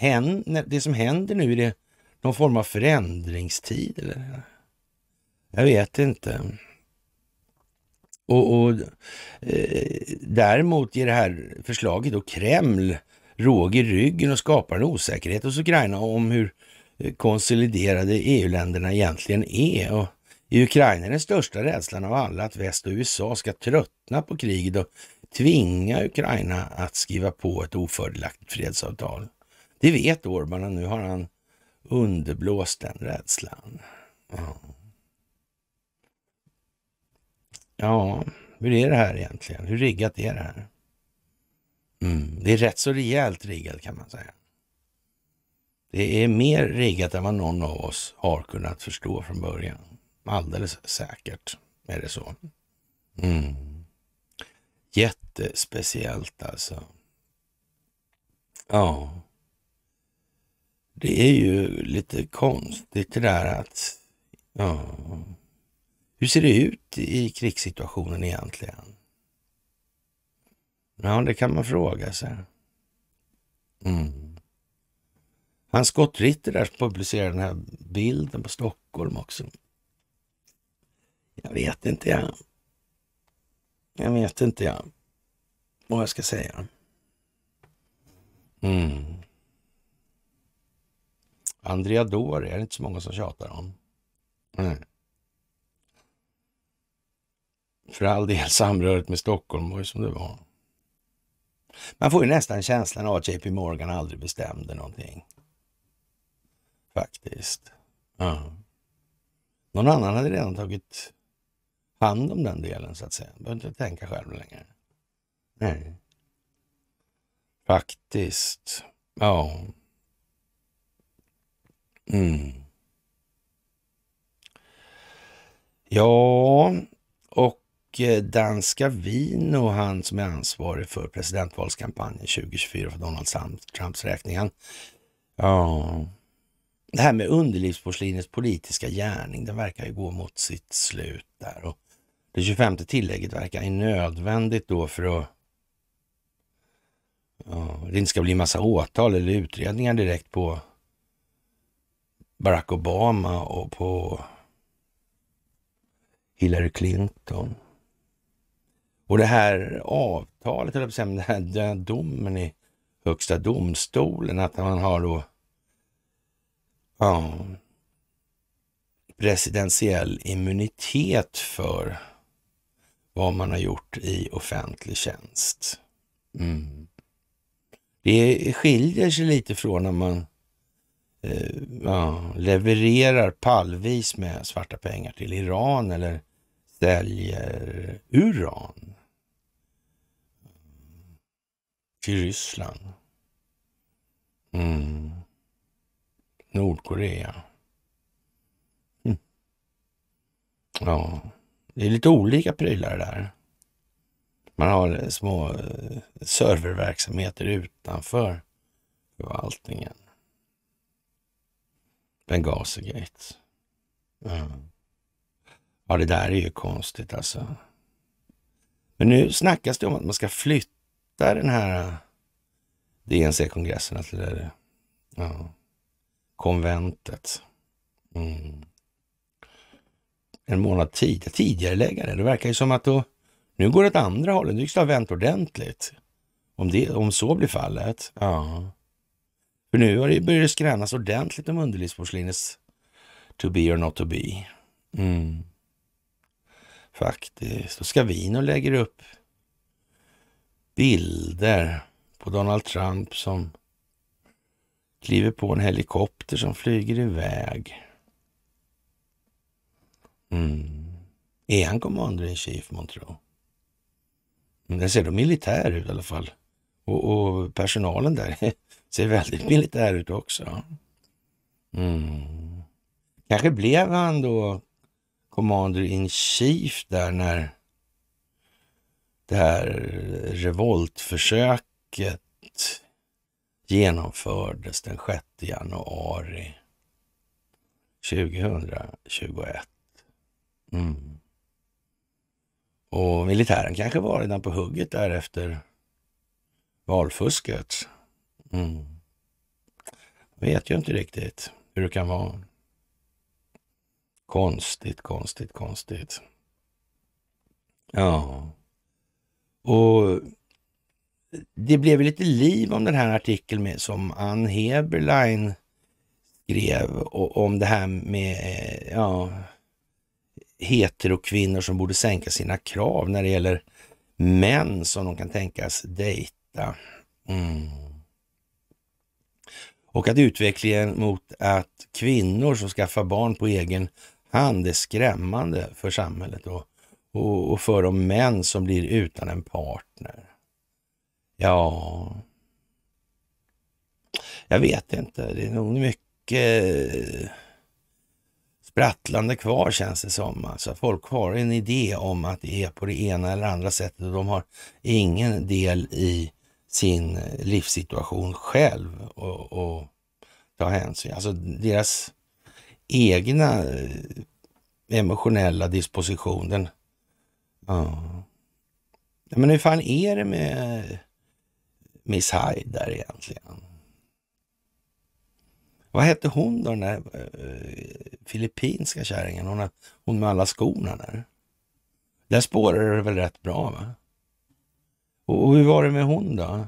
eh, det som händer nu? Är det någon form av förändringstid? Eller? Jag vet inte. Och, och eh, Däremot ger det här förslaget då Kreml råg i ryggen och skapar en osäkerhet hos Ukraina om hur eh, konsoliderade EU-länderna egentligen är. Och I Ukraina är den största rädslan av alla att väst och USA ska tröttna på kriget och tvinga Ukraina att skriva på ett ofördelaktigt fredsavtal. Det vet Orban och nu har han underblåst den rädslan. Ja. Ja, hur är det här egentligen? Hur riggat är det här? Mm, det är rätt så rejält riggat kan man säga. Det är mer riggat än vad någon av oss har kunnat förstå från början. Alldeles säkert är det så. Mm. Jättespeciellt alltså. Ja. Det är ju lite konstigt det där att... Ja. Hur ser det ut i krigssituationen egentligen? Ja, det kan man fråga sig. Mm. Han Scott Ritter där publicerade den här bilden på Stockholm också. Jag vet inte jag. Jag vet inte jag. Vad jag ska säga. Mm. Andrea Dore är det inte så många som tjatar om. Mm. För all del, samröret med Stockholm var ju som det var. Man får ju nästan känslan av att JP Morgan aldrig bestämde någonting. Faktiskt. Ja. Någon annan hade redan tagit hand om den delen så att säga. Behöver inte tänka själv längre. Nej. Faktiskt. Ja. Mm. Ja, Eh, och danska Vino, han som är ansvarig för presidentvalskampanjen 2024 för Donald Trumps räkning. Han, ja, det här med underlivsporslinets politiska gärning, den verkar ju gå mot sitt slut där. Och det 25 tillägget verkar ju nödvändigt då för att ja, det inte ska bli massa åtal eller utredningar direkt på Barack Obama och på Hillary Clinton. Och det här avtalet, eller den här domen i Högsta domstolen, att man har då ja, presidentiell immunitet för vad man har gjort i offentlig tjänst. Mm. Det skiljer sig lite från när man eh, ja, levererar pallvis med svarta pengar till Iran eller säljer uran till Ryssland. Mm. Nordkorea. Mm. Ja, det är lite olika prylar där. Man har eh, små eh, serververksamheter utanför förvaltningen. Benghazi-gate. Mm. Ja, det där är ju konstigt alltså. Men nu snackas det om att man ska flytta hittar den här äh, DNC-kongressen, eller det, äh, ja, konventet. Mm. En månad tid, tidigare läggare. Det verkar ju som att då, nu går det åt andra hållet. Nu tycks det ha vänt ordentligt. Om, det, om så blir fallet. Ja. För nu har det börjat skrännas ordentligt om underlivsporslinets to be or not to be. Mm. Faktiskt. Då ska vi nog lägga upp bilder på Donald Trump som kliver på en helikopter som flyger iväg. Mm. Är han commander in chief månntro? Mm, Den ser då militär ut i alla fall. Och, och personalen där ser väldigt militär ut också. Mm. Kanske blev han då commander in chief där när det här revoltförsöket genomfördes den 6 januari 2021. Mm. Och militären kanske var redan på hugget där efter valfusket. Mm. Vet ju inte riktigt hur det kan vara. Konstigt, konstigt, konstigt. Ja. Och det blev lite liv om den här artikeln med, som Ann Heberlein skrev och, om det här med eh, ja, heterokvinnor som borde sänka sina krav när det gäller män som de kan tänkas dejta. Mm. Och att utvecklingen mot att kvinnor som skaffar barn på egen hand är skrämmande för samhället och och, och för de män som blir utan en partner. Ja... Jag vet inte. Det är nog mycket eh, sprattlande kvar känns det som. Alltså, folk har en idé om att det är på det ena eller andra sättet och de har ingen del i sin livssituation själv och, och ta hänsyn. Alltså deras egna eh, emotionella disposition, den Ja. Men hur fan är det med Miss Hyde där egentligen? Vad hette hon då, den där eh, filippinska kärringen? Hon, hon med alla skorna där. Där spårar det väl rätt bra va? Och, och hur var det med hon då?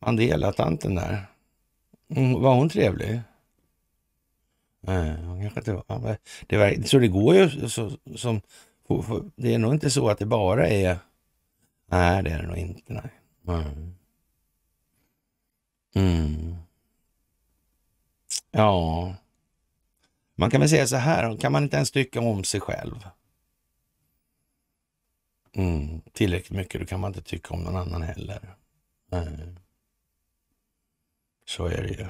Mandela-tanten där. Mm, var hon trevlig? Nej, hon kanske inte var. Det, var, så det går ju så, som det är nog inte så att det bara är... Nej, det är det nog inte. Nej. Mm. Mm. Ja, man kan väl säga så här, kan man inte ens tycka om sig själv mm. tillräckligt mycket, då kan man inte tycka om någon annan heller. Nej. Så är det ju.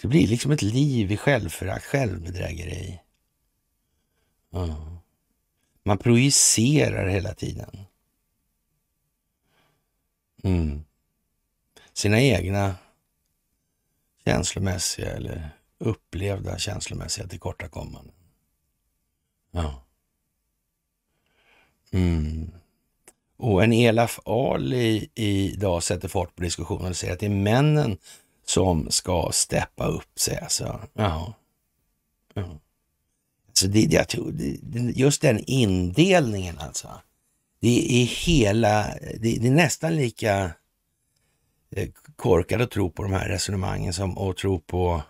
Det blir liksom ett liv i självförakt, självbedrägeri. Man projicerar hela tiden. Mm. Sina egna känslomässiga eller upplevda känslomässiga tillkortakommanden. Ja. Mm. Och en Elaf Ali idag sätter fart på diskussionen och säger att det är männen som ska steppa upp sig. Alltså. Jaha. Jaha. Alltså, det, jag tror, just den indelningen alltså. Det är hela, det, det är nästan lika eh, korkad att tro på de här resonemangen som att tro på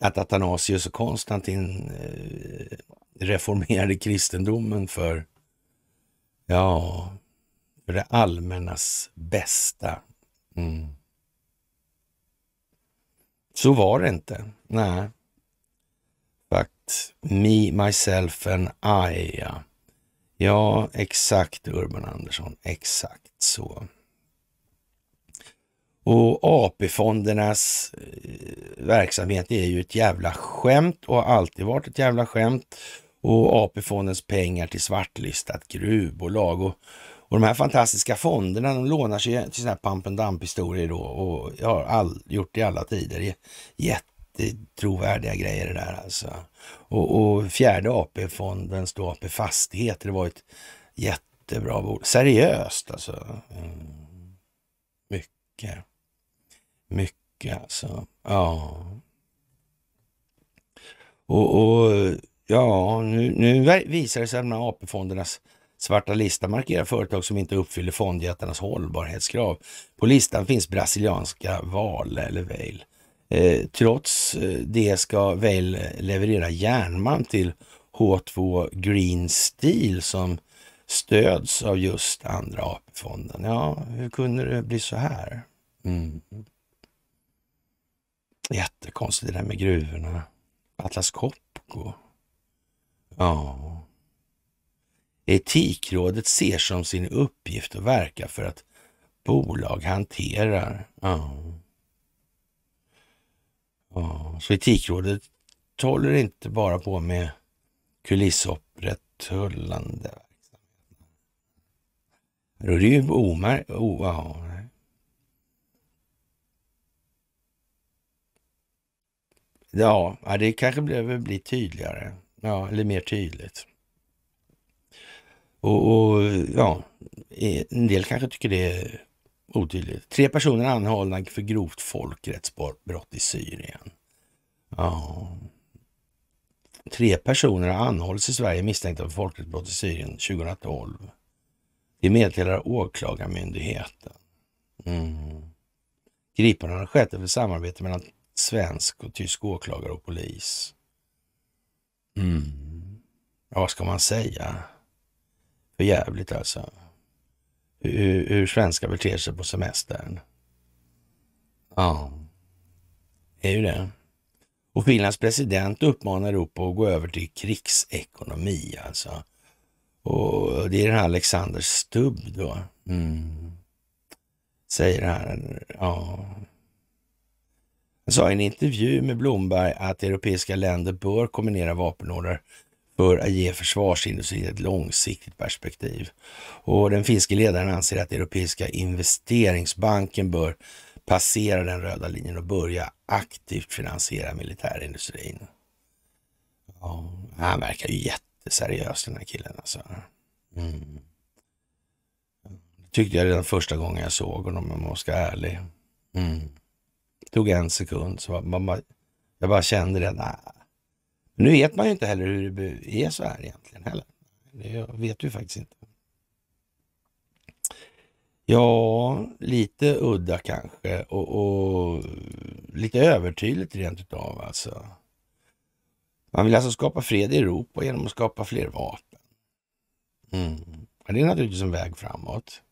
att Athanasius och Konstantin eh, reformerade kristendomen för, ja, för det allmännas bästa. Mm. Så var det inte. Nej. Me, myself and I. Ja. ja, exakt Urban Andersson. Exakt så. Och AP-fondernas eh, verksamhet är ju ett jävla skämt och har alltid varit ett jävla skämt. Och AP-fondens pengar till svartlistat gruvbolag. Och, och de här fantastiska fonderna de lånar sig till sådana här pump and dump historier då och har all, gjort det i alla tider. Jätte trovärdiga grejer det där alltså. Och, och fjärde AP-fonden, då AP Fastigheter, det var ett jättebra bolag. Seriöst alltså. Mm. Mycket. Mycket alltså. Ja. Och, och ja, nu, nu, visar det sig att de här AP-fondernas svarta lista markerar företag som inte uppfyller fondjättarnas hållbarhetskrav. På listan finns brasilianska Vale eller Vail Eh, trots eh, det ska väl leverera järnmalm till H2 Green Steel som stöds av just Andra AP-fonden. Ja, hur kunde det bli så här? Mm. Jättekonstigt det där med gruvorna. Atlas Copco. Ja. Etikrådet ser som sin uppgift att verka för att bolag hanterar ja så Etikrådet håller inte bara på med kulissupprätthållande verksamhet. Då är det ju omär... Oh, ja, Ja, det kanske behöver bli tydligare. Ja, eller mer tydligt. Och, och, ja, en del kanske tycker det är Otydligt. Tre personer anhållna för grovt folkrättsbrott i Syrien. Ja. Tre personer har anhållits i Sverige misstänkta för folkrättsbrott i Syrien 2012. Det meddelar Åklagarmyndigheten. Mm. Gripandena har skett efter samarbete mellan svensk och tysk åklagare och polis. Mm. Ja, vad ska man säga? För jävligt alltså hur, hur svenskar beter sig på semestern. Ja, det är ju det. Och Finlands president uppmanar Europa att gå över till krigsekonomi alltså. Och det är den här Alexander Stubb då. Mm. Säger han, ja. Han sa i en intervju med Blomberg att europeiska länder bör kombinera vapenorder bör ge försvarsindustrin ett långsiktigt perspektiv. Och den finske ledaren anser att Europeiska investeringsbanken bör passera den röda linjen och börja aktivt finansiera militärindustrin. Ja, han verkar ju jätteseriös den här killen alltså. Mm. Tyckte jag redan första gången jag såg honom om jag ska vara ärlig. Mm. Tog en sekund så man bara, jag bara kände det. Nu vet man ju inte heller hur det är så här egentligen heller. Det vet vi faktiskt inte. Ja, lite udda kanske och, och lite övertydligt rent utav alltså. Man vill alltså skapa fred i Europa genom att skapa fler vapen. Mm. Det är naturligtvis en väg framåt.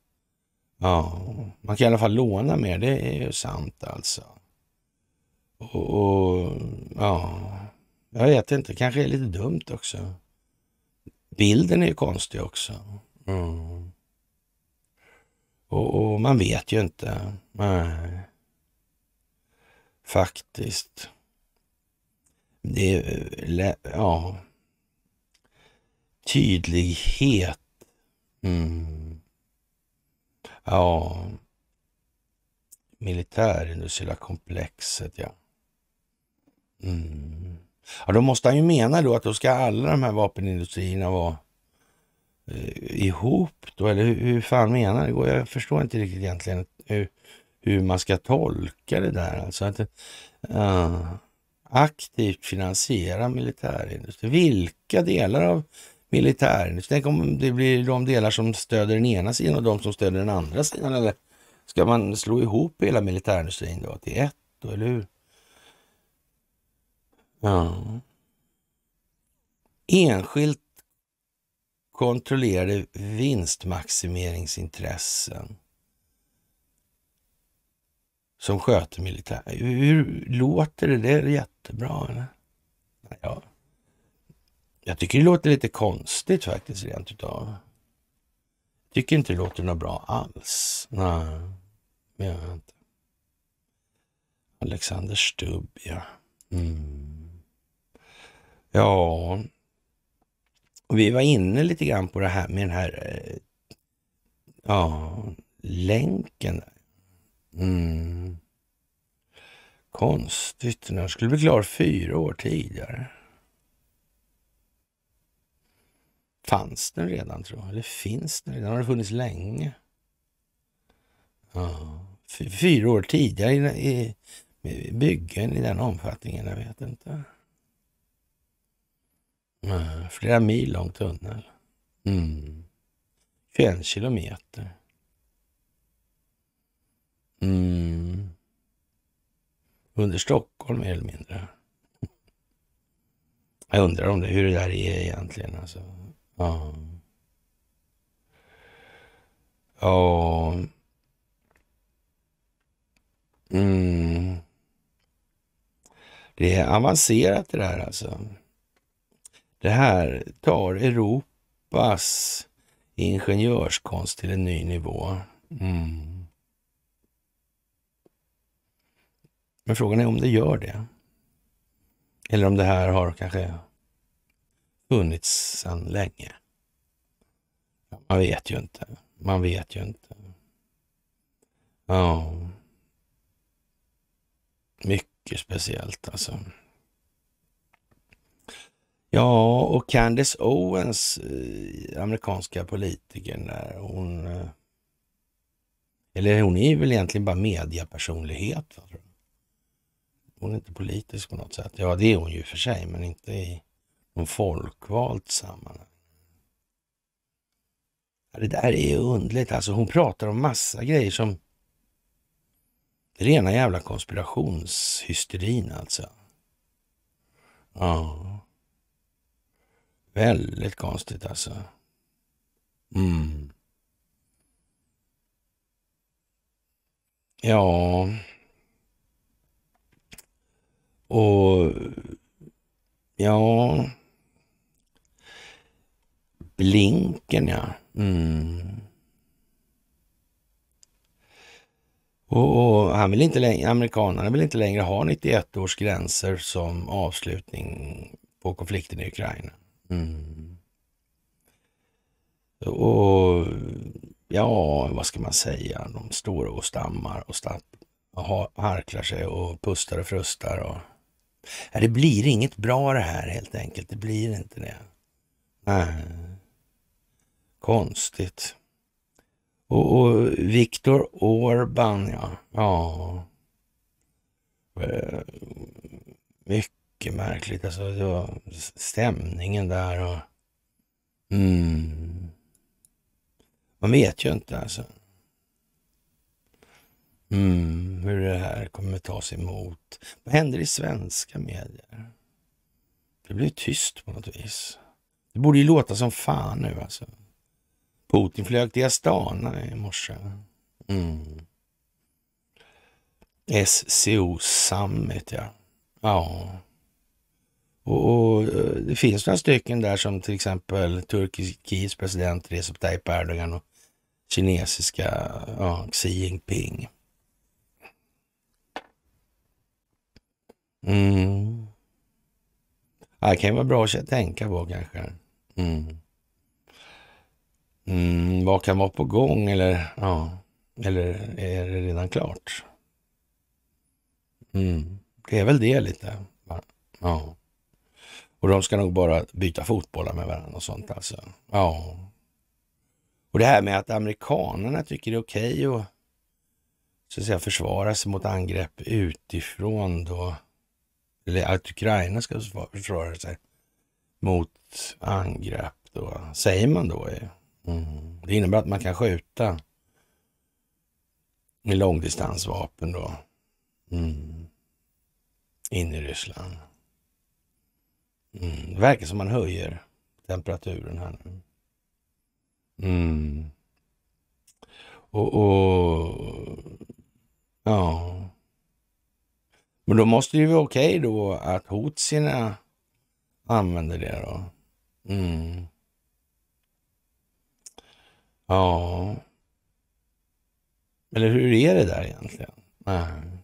Ja, man kan i alla fall låna mer, det är ju sant alltså. Och, och ja, jag vet inte, kanske är lite dumt också. Bilden är ju konstig också. Mm. Och, och, man vet ju inte. Nej. Faktiskt. Det är, ja. Tydlighet. Mm. Ja. Militärindustriella komplexet, ja. Mm. Ja, då måste han ju mena då att då ska alla de här vapenindustrierna vara eh, ihop då? Eller hur, hur fan menar det? Jag förstår inte riktigt egentligen hur, hur man ska tolka det där. Alltså att, uh, aktivt finansiera militärindustrin. Vilka delar av militärindustrin? Tänk om det blir de delar som stöder den ena sidan och de som stöder den andra sidan. Eller ska man slå ihop hela militärindustrin då till ett? Då, eller hur? Ja. Enskilt kontrollerade vinstmaximeringsintressen som sköter militär. Hur låter det? Det är jättebra. Eller? Ja. Jag tycker det låter lite konstigt faktiskt rent utav. Tycker inte det låter något bra alls. Nej, menar jag inte. Alexander Stubb, ja. Mm. Ja, vi var inne lite grann på det här med den här eh, ja, länken. Mm. Konstigt, den skulle bli klar fyra år tidigare. Fanns den redan tror jag, eller finns den redan? Har den funnits länge? Ja. Fyra år tidigare i, i byggen i den omfattningen, jag vet inte flera mil lång tunnel. Mm. 21 kilometer. Mm. Under Stockholm mer eller mindre. Jag undrar om det, hur det där är egentligen. Alltså. Ja. ja. Mm. Det är avancerat det där alltså. Det här tar Europas ingenjörskonst till en ny nivå. Mm. Men frågan är om det gör det. Eller om det här har kanske funnits sedan länge. Man vet ju inte. Man vet ju inte. Ja. Mycket speciellt alltså. Ja, och Candace Owens, eh, amerikanska politikern hon... Eh, eller hon är väl egentligen bara mediapersonlighet. Hon är inte politisk på något sätt. Ja, det är hon ju för sig, men inte i någon folkvalt sammanhang. Ja, det där är undligt. Alltså, hon pratar om massa grejer som... Rena jävla konspirationshysterin alltså. Ja. Väldigt konstigt alltså. Mm. Ja. Och ja. Blinken ja. Mm. Och, och, han vill inte längre, amerikanerna vill inte längre ha 91 års gränser som avslutning på konflikten i Ukraina. Mm. Och ja, vad ska man säga? De står och stammar och, stapp, och harklar sig och pustar och frustar. Och... Ja, det blir inget bra det här helt enkelt. Det blir inte det. Nej. Konstigt. Och, och Viktor Orban, ja. ja. Eh, mycket mycket märkligt. Alltså, det var stämningen där och... Mm. Man vet ju inte alltså. Mm, hur det här kommer tas emot. Vad händer i svenska medier? Det blir tyst på något vis. Det borde ju låta som fan nu alltså. Putin flög till Astana i morse. Mm. SCO Summit, ja. Ja. Och, och, eh, det finns några stycken där som till exempel Turkiets president Recep Tayyip Erdogan och kinesiska ja, Xi Jinping. Mm. det kan ju vara bra att tänka på kanske. Mm. Mm, vad kan vara på gång eller, ja, eller är det redan klart? Mm. Det är väl det lite. Ja. Och de ska nog bara byta fotbollar med varandra och sånt alltså. Ja. Och det här med att amerikanerna tycker det är okej okay att, så att säga, försvara sig mot angrepp utifrån då. Eller att Ukraina ska försvara sig mot angrepp då, säger man då. Mm. Det innebär att man kan skjuta med långdistansvapen då. Mm. In i Ryssland. Mm, det verkar som man höjer temperaturen här nu. Mm. Och, och, ja. Men då måste det ju vara okej då att hotsierna använder det då. Mm. Ja. Eller hur är det där egentligen? Nej.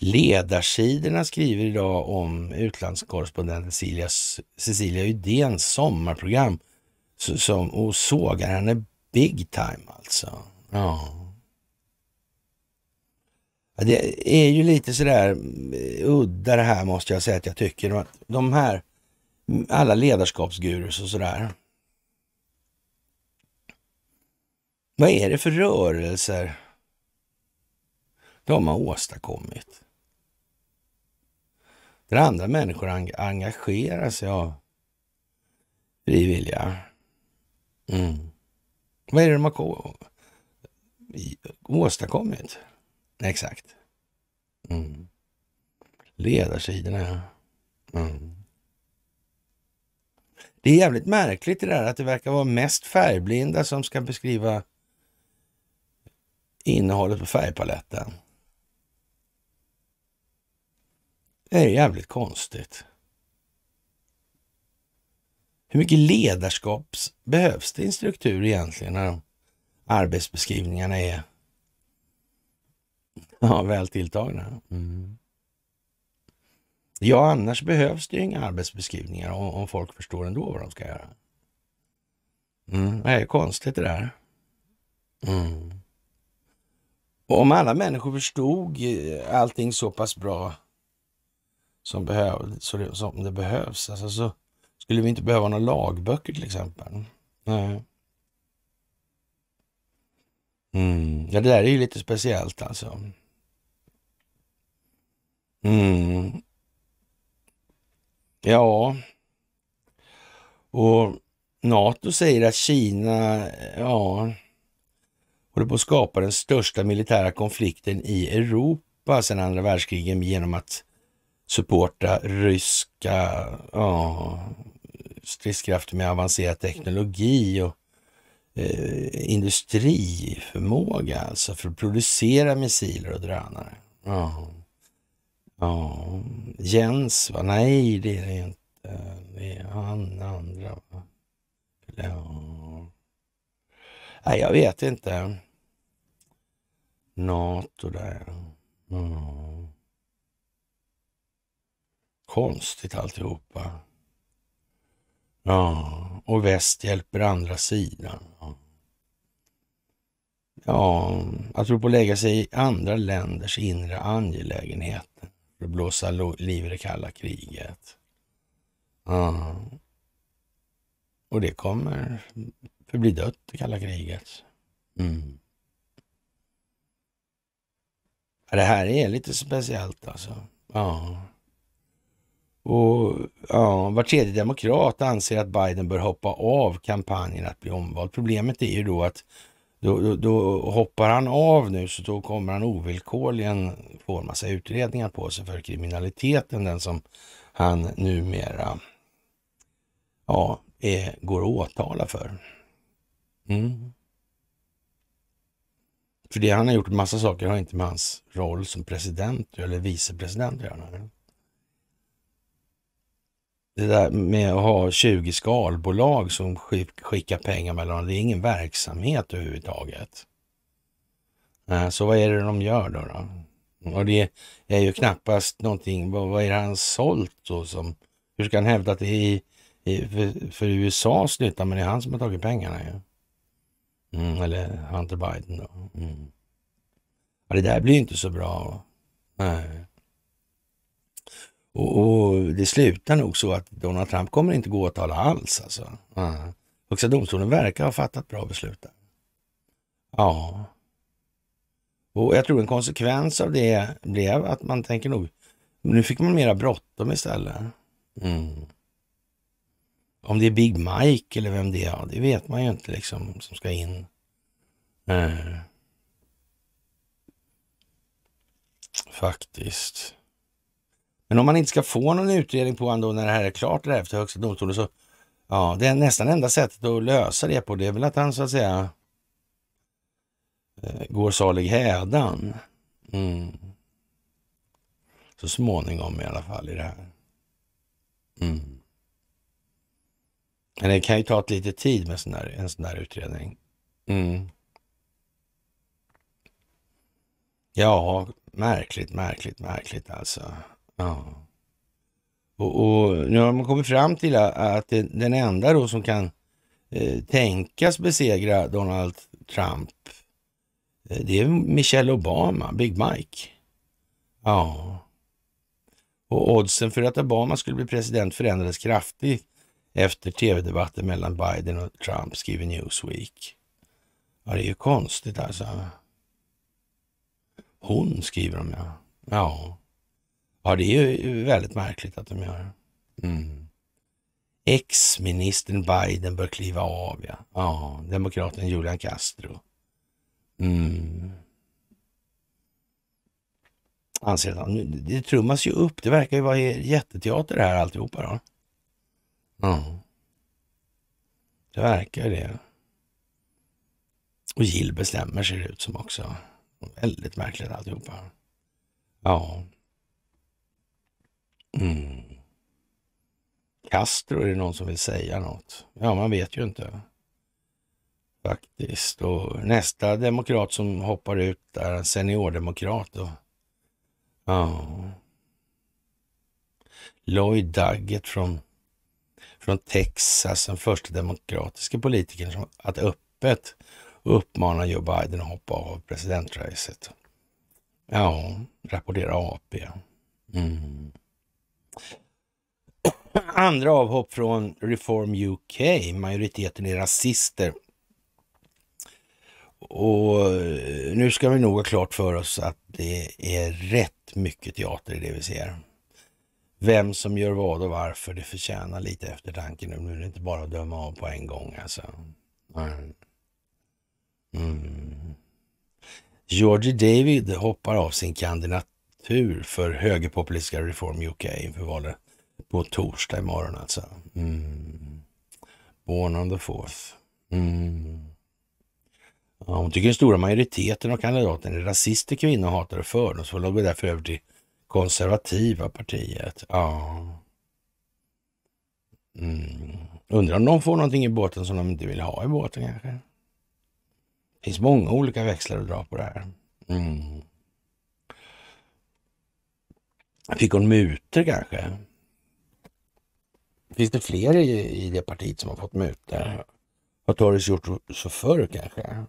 Ledarsidorna skriver idag om utlandskorrespondenten Cecilia, Cecilia Udéns sommarprogram och sågar henne big time alltså. Ja. Det är ju lite sådär mm, udda det här måste jag säga att jag tycker. De här, mm, alla ledarskapsgurus och sådär. Vad är det för rörelser de har åstadkommit? där andra människor en engagerar sig av fri vilja. Mm. Vad är det de har åstadkommit? Exakt. Mm. Ledarsidorna, ja. Mm. Det är jävligt märkligt det där att det verkar vara mest färgblinda som ska beskriva innehållet på färgpaletten. Det är jävligt konstigt. Hur mycket ledarskap behövs det i en struktur egentligen när arbetsbeskrivningarna är ja, väl tilltagna? Mm. Ja, annars behövs det ju inga arbetsbeskrivningar om, om, folk förstår ändå vad de ska göra. Mm. Det är konstigt det där. Mm. om alla människor förstod eh, allting så pass bra som, behöv, som det behövs. Alltså så skulle vi inte behöva några lagböcker till exempel. Nej. Mm. Ja, det där är ju lite speciellt alltså. Mm. Ja, och NATO säger att Kina, ja, håller på att skapa den största militära konflikten i Europa sedan andra världskriget genom att supporta ryska ja, stridskrafter med avancerad teknologi och eh, industriförmåga alltså för att producera missiler och drönare. Ja. Ja, Jens va? Nej, det är det inte. Det är han andra Ja. Nej, jag vet inte. Nato där. Ja konstigt alltihopa. Ja, och väst hjälper andra sidan. Ja, att på lägga sig i andra länders inre angelägenheter för att blåsa liv i det kalla kriget. Ja. Och det kommer förbli dött, det kalla kriget. Mm. det här är lite speciellt alltså. Ja. Och ja, var tredje demokrat anser att Biden bör hoppa av kampanjen att bli omvald. Problemet är ju då att då, då, då hoppar han av nu så då kommer han ovillkorligen få en massa utredningar på sig för kriminaliteten, den som han numera ja, är, går att åtala för. Mm. För det han har gjort massa saker har inte med hans roll som president eller vicepresident att göra det där med att ha 20 skalbolag som skickar pengar mellan dem. det är ingen verksamhet överhuvudtaget. Så vad är det de gör då? då? Och det är ju knappast någonting, vad, är det han sålt då? Som, hur ska han hävda att det är i, för, för USAs nytta, men det är han som har tagit pengarna ju. Ja. Mm, eller Hunter Biden då. Mm. Ja, det där blir ju inte så bra. Nej. Och, och, det slutar nog så att Donald Trump kommer inte gå åtala alls alltså. Mm. Högsta domstolen verkar ha fattat bra beslut där. Ja. Och jag tror en konsekvens av det blev att man tänker nog, nu fick man mera bråttom istället. Mm. Om det är Big Mike eller vem det är, det vet man ju inte liksom som ska in. Mm. Faktiskt. Men om man inte ska få någon utredning på honom när det här är klart det efter Högsta domstolen så ja, det är nästan enda sättet att lösa det på det är väl att han så att säga eh, går salig hädan. Mm. Så småningom i alla fall i det här. Mm. Men det kan ju ta ett lite tid med sån där, en sån där utredning. Mm. Ja, märkligt, märkligt, märkligt alltså. Ja. Och, och, nu har man kommit fram till att den enda då som kan eh, tänkas besegra Donald Trump, eh, det är Michelle Obama, Big Mike. Ja. Och oddsen för att Obama skulle bli president förändrades kraftigt efter tv-debatten mellan Biden och Trump, skriver Newsweek. Ja, det är ju konstigt alltså. Hon skriver de ja. Ja. Ja, det är ju väldigt märkligt att de gör. Mm. Ex-ministern Biden bör kliva av, ja. ja demokraten Julian Castro. Mm. Anser att han, det trummas ju upp. Det verkar ju vara jätteteater det här alltihopa då. Ja. Det verkar det. Och Jill bestämmer ser det ut som också. Väldigt märkligt alltihopa. Ja. Mm. Castro, är det någon som vill säga något? Ja, man vet ju inte. Faktiskt. Och nästa demokrat som hoppar ut är en seniordemokrat. Och... Ja. Lloyd Duggett från, från Texas, den första demokratiska politikern som, att öppet uppmana Joe Biden att hoppa av presidentracet. Ja, rapporterar AP. Mm. Andra avhopp från Reform UK, majoriteten är rasister. Och eh, nu ska vi nog ha klart för oss att det är rätt mycket teater i det vi ser. Vem som gör vad och varför, det förtjänar lite eftertanke nu. Nu är det inte bara att döma av på en gång alltså. Mm. Georgie David hoppar av sin kandidatur för högerpopulistiska Reform UK inför valet på torsdag imorgon alltså. Mm. Born on the fourth. Mm. Ja, hon tycker den stora majoriteten av kandidaterna är rasister, kvinnohatare och fördomsfulla och går därför över till konservativa partiet. Ja. Mm. Undrar om de får någonting i båten som de inte vill ha i båten kanske. Det finns många olika växlar att dra på det här. Mm. Fick hon muter kanske? Finns det fler i, i det partiet som har fått muta? Har Torres gjort så förr kanske?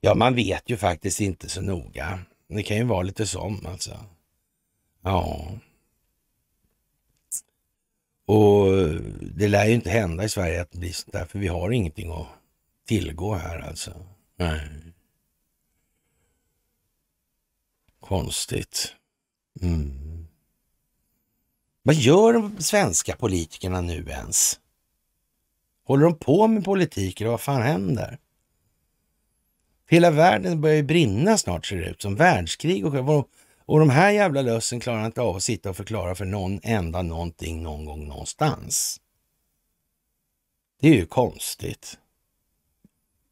Ja, man vet ju faktiskt inte så noga. Det kan ju vara lite som alltså. Ja. Och eh, det lär ju inte hända i Sverige att det blir sånt där, för vi har ingenting att tillgå här alltså. Nej. Konstigt. Mm. Vad gör de svenska politikerna nu ens? Håller de på med politik eller vad fan händer? Hela världen börjar ju brinna snart ser det ut som. Världskrig och, och de här jävla lösen klarar inte av att sitta och förklara för någon enda någonting någon gång någonstans. Det är ju konstigt.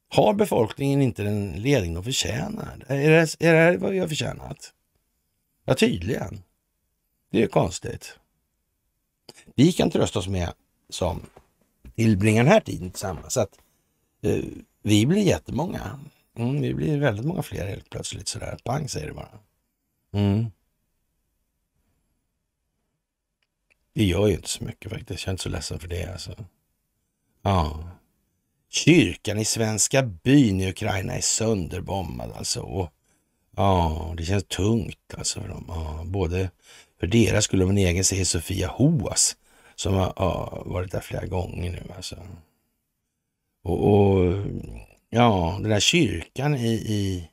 Har befolkningen inte den ledning de förtjänar? Är det, är det här vad vi har förtjänat? Ja, tydligen. Det är ju konstigt vi kan trösta oss med som tillbringar den här tiden tillsammans. Så att, eh, vi blir jättemånga. Mm, vi blir väldigt många fler helt plötsligt sådär. Pang säger det bara. Mm. Det gör ju inte så mycket faktiskt. Jag är inte så ledsen för det. Alltså. Ja. Kyrkan i Svenska byn i Ukraina är sönderbombad alltså. Och, ja, det känns tungt alltså för dem. Ja, både för deras skull och min egen, säger Sofia Hoas som har ja, varit där flera gånger nu alltså. Och, och ja, den här kyrkan i, i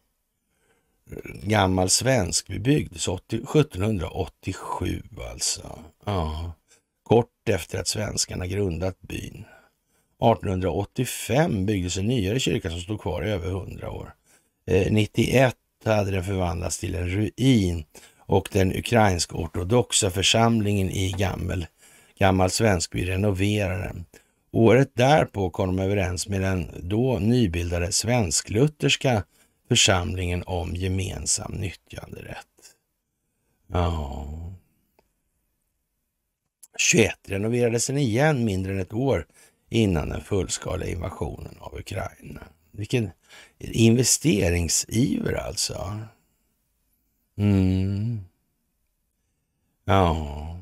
gammal svensk byggdes 1787 alltså. Ja. Kort efter att svenskarna grundat byn. 1885 byggdes en nyare kyrka som stod kvar i över 100 år. Eh, 91 hade den förvandlats till en ruin och den ukrainsk-ortodoxa församlingen i Gammel gammal svensk, vi renoverar den. Året därpå kom de överens med den då nybildade svensk-lutherska församlingen om gemensam nyttjanderätt. Ja. 21 renoverades den igen mindre än ett år innan den fullskaliga invasionen av Ukraina. Vilken investeringsiver alltså. Mm. Ja.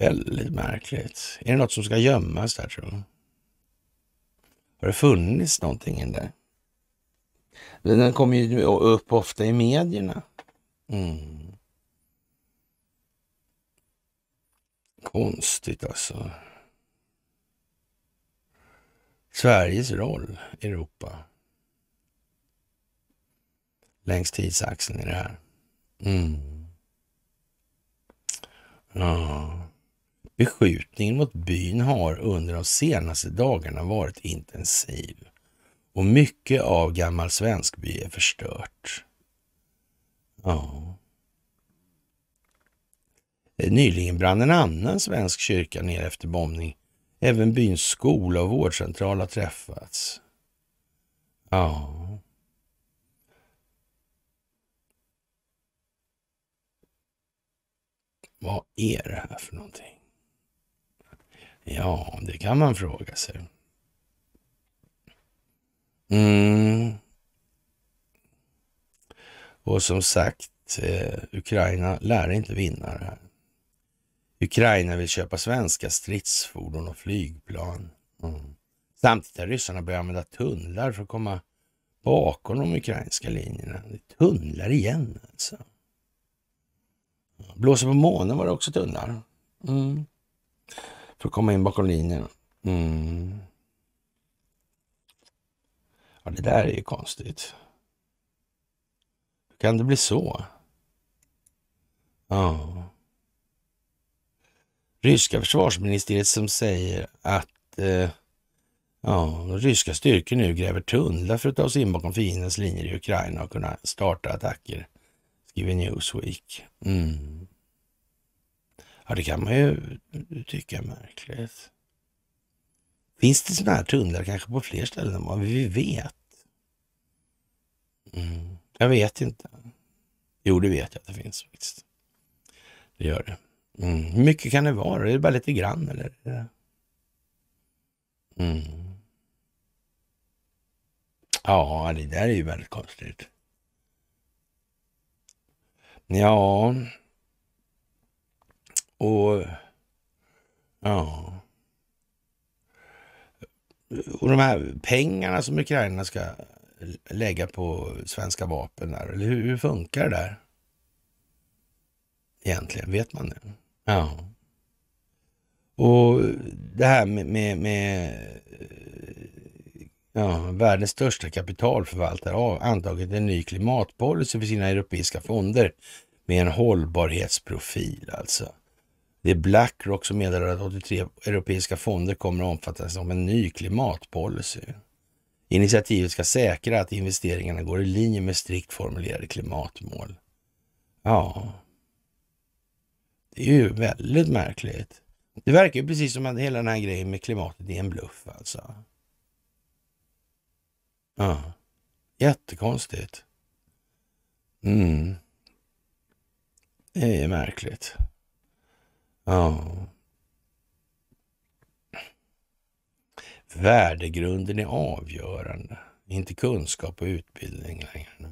Väldigt märkligt. Är det något som ska gömmas där tror du? Har det funnits någonting där? Den kommer ju upp ofta i medierna. Mm. Konstigt alltså. Sveriges roll i Europa. Längs tidsaxeln i det här. Mm. Ja. Beskjutningen mot byn har under de senaste dagarna varit intensiv och mycket av gammal svenskby är förstört. Ja. Nyligen brann en annan svensk kyrka ner efter bombning. Även byns skola och vårdcentral har träffats. Ja. Vad är det här för någonting? Ja, det kan man fråga sig. Mm. Och som sagt, eh, Ukraina lär inte vinna det här. Ukraina vill köpa svenska stridsfordon och flygplan. Mm. Samtidigt har ryssarna börjat använda tunnlar för att komma bakom de ukrainska linjerna. Tunnlar igen alltså. Blåser på månen var det också tunnlar. Mm. För att komma in bakom linjen. Mm. Ja, det där är ju konstigt. Hur kan det bli så? Ja. Oh. Ryska försvarsministeriet som säger att eh, ja, ryska styrkor nu gräver tunnlar för att ta sig in bakom fiendens linjer i Ukraina och kunna starta attacker, skriver Newsweek. Mm. Ja, det kan man ju tycka är märkligt. Finns det sådana här tunnlar kanske på fler ställen än vad vi vet? Mm. Jag vet inte. Jo, det vet jag att det finns faktiskt. Det gör det. Mm. Hur mycket kan det vara? är det bara lite grann eller? Mm. Ja, det där är ju väldigt konstigt. Ja, och... Ja. Och de här pengarna som Ukraina ska lägga på svenska vapen där, eller hur, hur funkar det där? Egentligen, vet man det? Ja. Och det här med, med, med ja, världens största kapitalförvaltare har antagit en ny klimatpolicy för sina europeiska fonder med en hållbarhetsprofil alltså. Det är Blackrock som meddelar att 83 europeiska fonder kommer att omfattas av en ny klimatpolicy. Initiativet ska säkra att investeringarna går i linje med strikt formulerade klimatmål. Ja, det är ju väldigt märkligt. Det verkar ju precis som att hela den här grejen med klimatet är en bluff alltså. Ja, jättekonstigt. Mm. Det är märkligt. Ja. Värdegrunden är avgörande, inte kunskap och utbildning längre.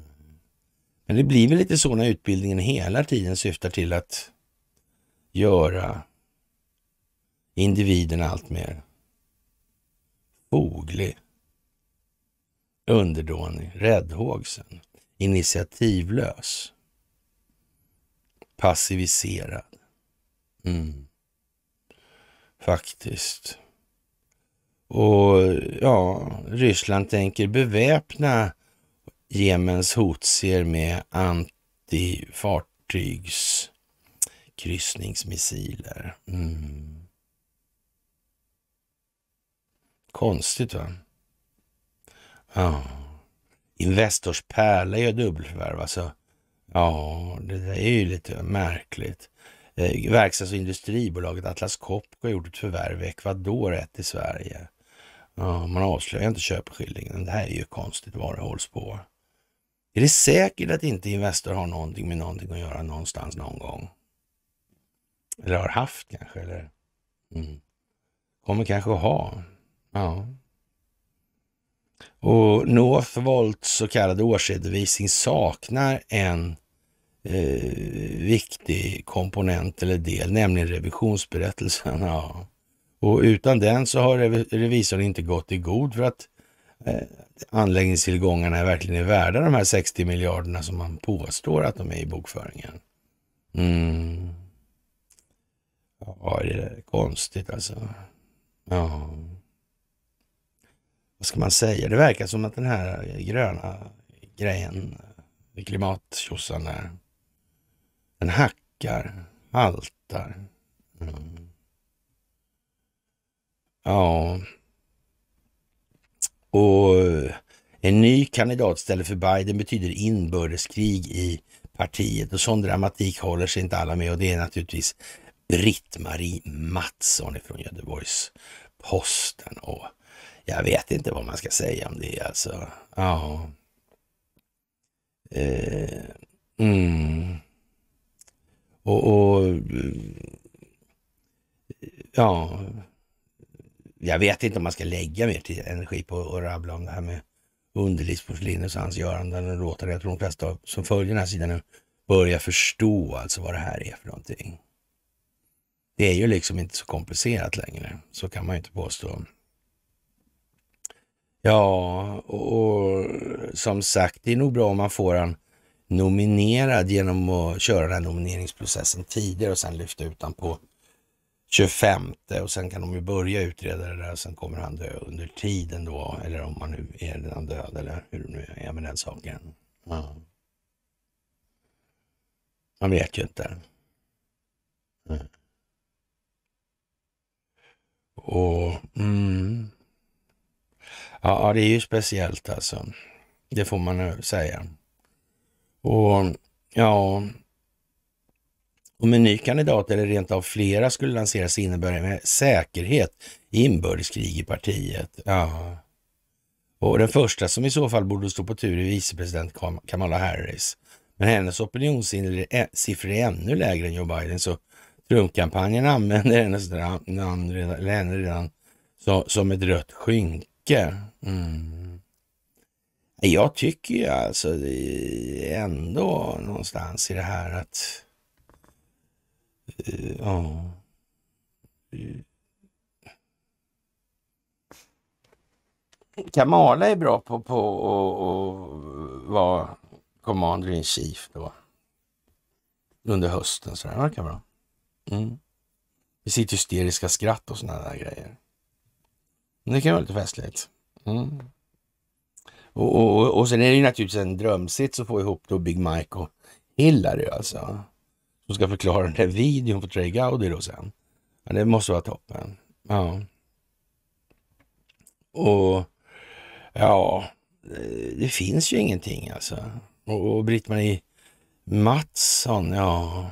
Men det blir väl lite så när utbildningen hela tiden syftar till att göra individen allt mer foglig, underdånig, räddhågsen, initiativlös, passiviserad. Mm. Faktiskt. Och ja, Ryssland tänker beväpna Jemens hotser med antifartygs kryssningsmissiler. Mm. Konstigt va? Ja. Investors pärla gör dubbelförvärv alltså. Ja, det är ju lite märkligt. Eh, verkstads och industribolaget Atlas Copco har gjort ett förvärv i Ecuador, ett i Sverige. Ja, man avslöjar inte köpeskillingen. Det här är ju konstigt vad det hålls på. Är det säkert att inte Investor har någonting med någonting att göra någonstans någon gång? Eller har haft kanske? Eller? Mm. Kommer kanske att ha. Ja. Och Northvolts så kallade årsredovisning saknar en eh, viktig komponent eller del, nämligen revisionsberättelsen. Ja. Och utan den så har revisorn inte gått i god för att eh, anläggningstillgångarna verkligen är värda de här 60 miljarderna som man påstår att de är i bokföringen. Mm. Ja, det är konstigt alltså. Ja. Vad ska man säga? Det verkar som att den här eh, gröna grejen, eh, klimattjosan där, den hackar, haltar. Mm. Ja. Och eh, en ny kandidat istället för Biden betyder inbördeskrig i partiet och sån dramatik håller sig inte alla med och det är naturligtvis Britt-Marie Mattsson ifrån Göteborgs Posten. Och jag vet inte vad man ska säga om det alltså. Ja. Eh. Mm. Och, och, ja, jag vet inte om man ska lägga mer tid, energi på att rabbla om det här med underlivsporslin och hans göranden och låtar. Jag tror de flesta som följer den här sidan börjar förstå alltså vad det här är för någonting. Det är ju liksom inte så komplicerat längre, så kan man ju inte påstå. Ja, och, och som sagt, det är nog bra om man får en nominerad genom att köra den här nomineringsprocessen tidigare och sen lyfta ut han på 25 och sen kan de ju börja utreda det där och sen kommer han dö under tiden då eller om han nu är redan död eller hur det nu är med den saken. Ja. Man vet ju inte. Ja. Och mm. ja, det är ju speciellt alltså. Det får man eh, säga. Och ja, om en ny kandidat eller rent av flera skulle lanseras innebär det med säkerhet inbördeskrig i partiet. Ja. Och den första som i så fall borde stå på tur är vicepresident Kamala Harris. Men hennes opinionssiffror eh, är ännu lägre än Joe Biden, så Trumpkampanjen använder hennes namn redan, redan, så, som ett rött skynke. Mm. Jag tycker ju alltså ändå någonstans i det här att... Eh, ja... Kamala är bra på, på att vara commander in chief då. Under hösten, så det verkar bra. Mm. Vi sitter hysteriska skratt och sådana där grejer. det kan vara lite festligt. Mm. Och, och, och sen är det ju naturligtvis en drömsits att få ihop då Big Mike och Hillary alltså. Som ska förklara den där videon på Trey Gowdy då sen. Men det måste vara toppen. Ja. Och ja, det finns ju ingenting alltså. Och, och Britt-Marie Mattsson, ja.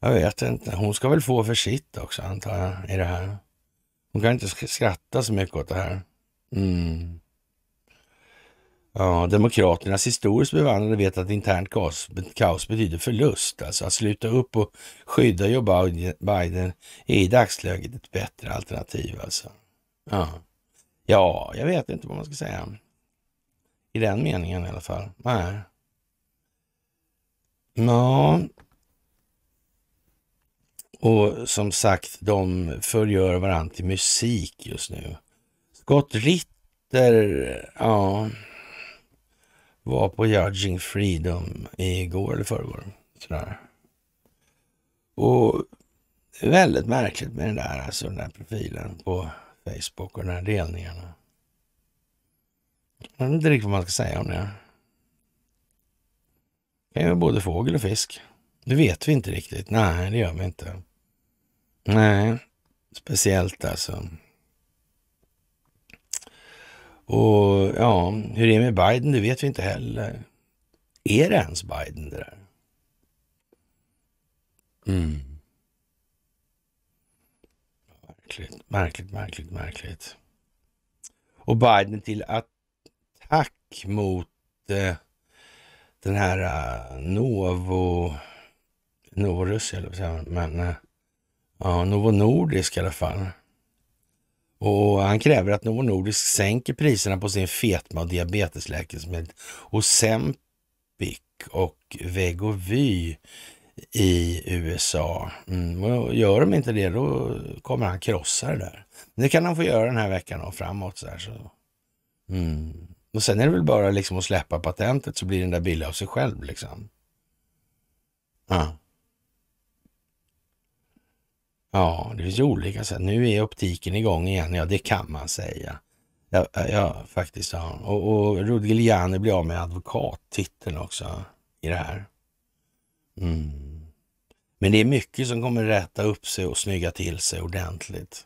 Jag vet inte. Hon ska väl få för sitt också antar jag i det här. Hon kan inte skratta så mycket åt det här. Mm. Ja, demokraternas historiskt bevandrade vet att internt kaos, kaos betyder förlust. Alltså att sluta upp och skydda Joe Biden är i dagsläget ett bättre alternativ. Alltså. Ja. ja, jag vet inte vad man ska säga. I den meningen i alla fall. Nej. Ja. Och som sagt, de förgör varandra till musik just nu. Scott Ritter, ja var på Judging Freedom igår eller förrgår. Och det är väldigt märkligt med den där, alltså den där profilen på Facebook och de här delningarna. Jag vet inte riktigt vad man ska säga om det. Det är ju både fågel och fisk. Det vet vi inte riktigt. Nej, det gör vi inte. Nej, speciellt alltså. Och ja, hur är det med Biden, det vet vi inte heller. Är det ens Biden det där? Mm. Märkligt, märkligt, märkligt, märkligt. Och Biden till attack mot eh, den här eh, Novo... Novorus, eller vad säger man? Men, eh, ja, Novo Nordisk i alla fall. Och han kräver att Novo Nordisk sänker priserna på sin fetma och diabetesläkemedel Ozempic och Vegovy i USA. Mm. Och gör de inte det, då kommer han krossa det där. Det kan han få göra den här veckan och framåt. Så, här, så. Mm. Och sen är det väl bara liksom att släppa patentet så blir den där billig av sig själv. liksom. Ja. Ja, det finns olika sätt. Nu är optiken igång igen, ja det kan man säga. Ja, ja faktiskt. Ja. Och, och Rudy blir av med advokattiteln också i det här. Mm. Men det är mycket som kommer räta upp sig och snygga till sig ordentligt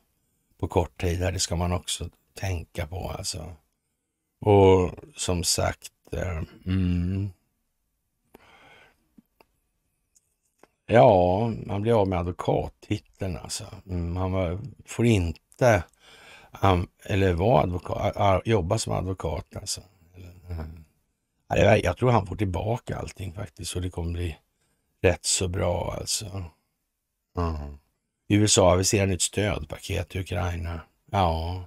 på kort tid. Det ska man också tänka på alltså. Och som sagt, eh, mm, Ja, han blir av med advokattiteln alltså. han mm, var, får inte, han, eller var advokat, jobba som advokat alltså. Mm. Jag tror han får tillbaka allting faktiskt och det kommer bli rätt så bra alltså. Mm. USA aviserar nytt stödpaket till Ukraina. Ja,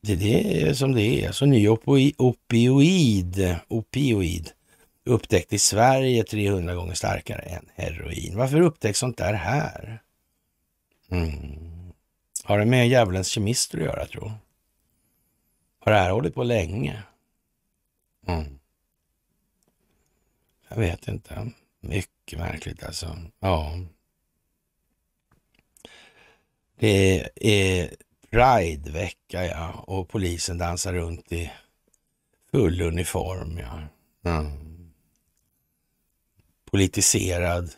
det, det är som det är. Så ny opioid, opioid upptäckt i Sverige 300 gånger starkare än heroin. Varför upptäcks sånt där här? Mm. Har det med djävulens kemister att göra tro? Har det här hållit på länge? Mm. Jag vet inte. Mycket märkligt alltså. Ja. Det är Pridevecka ja, och polisen dansar runt i full uniform ja. Mm politiserad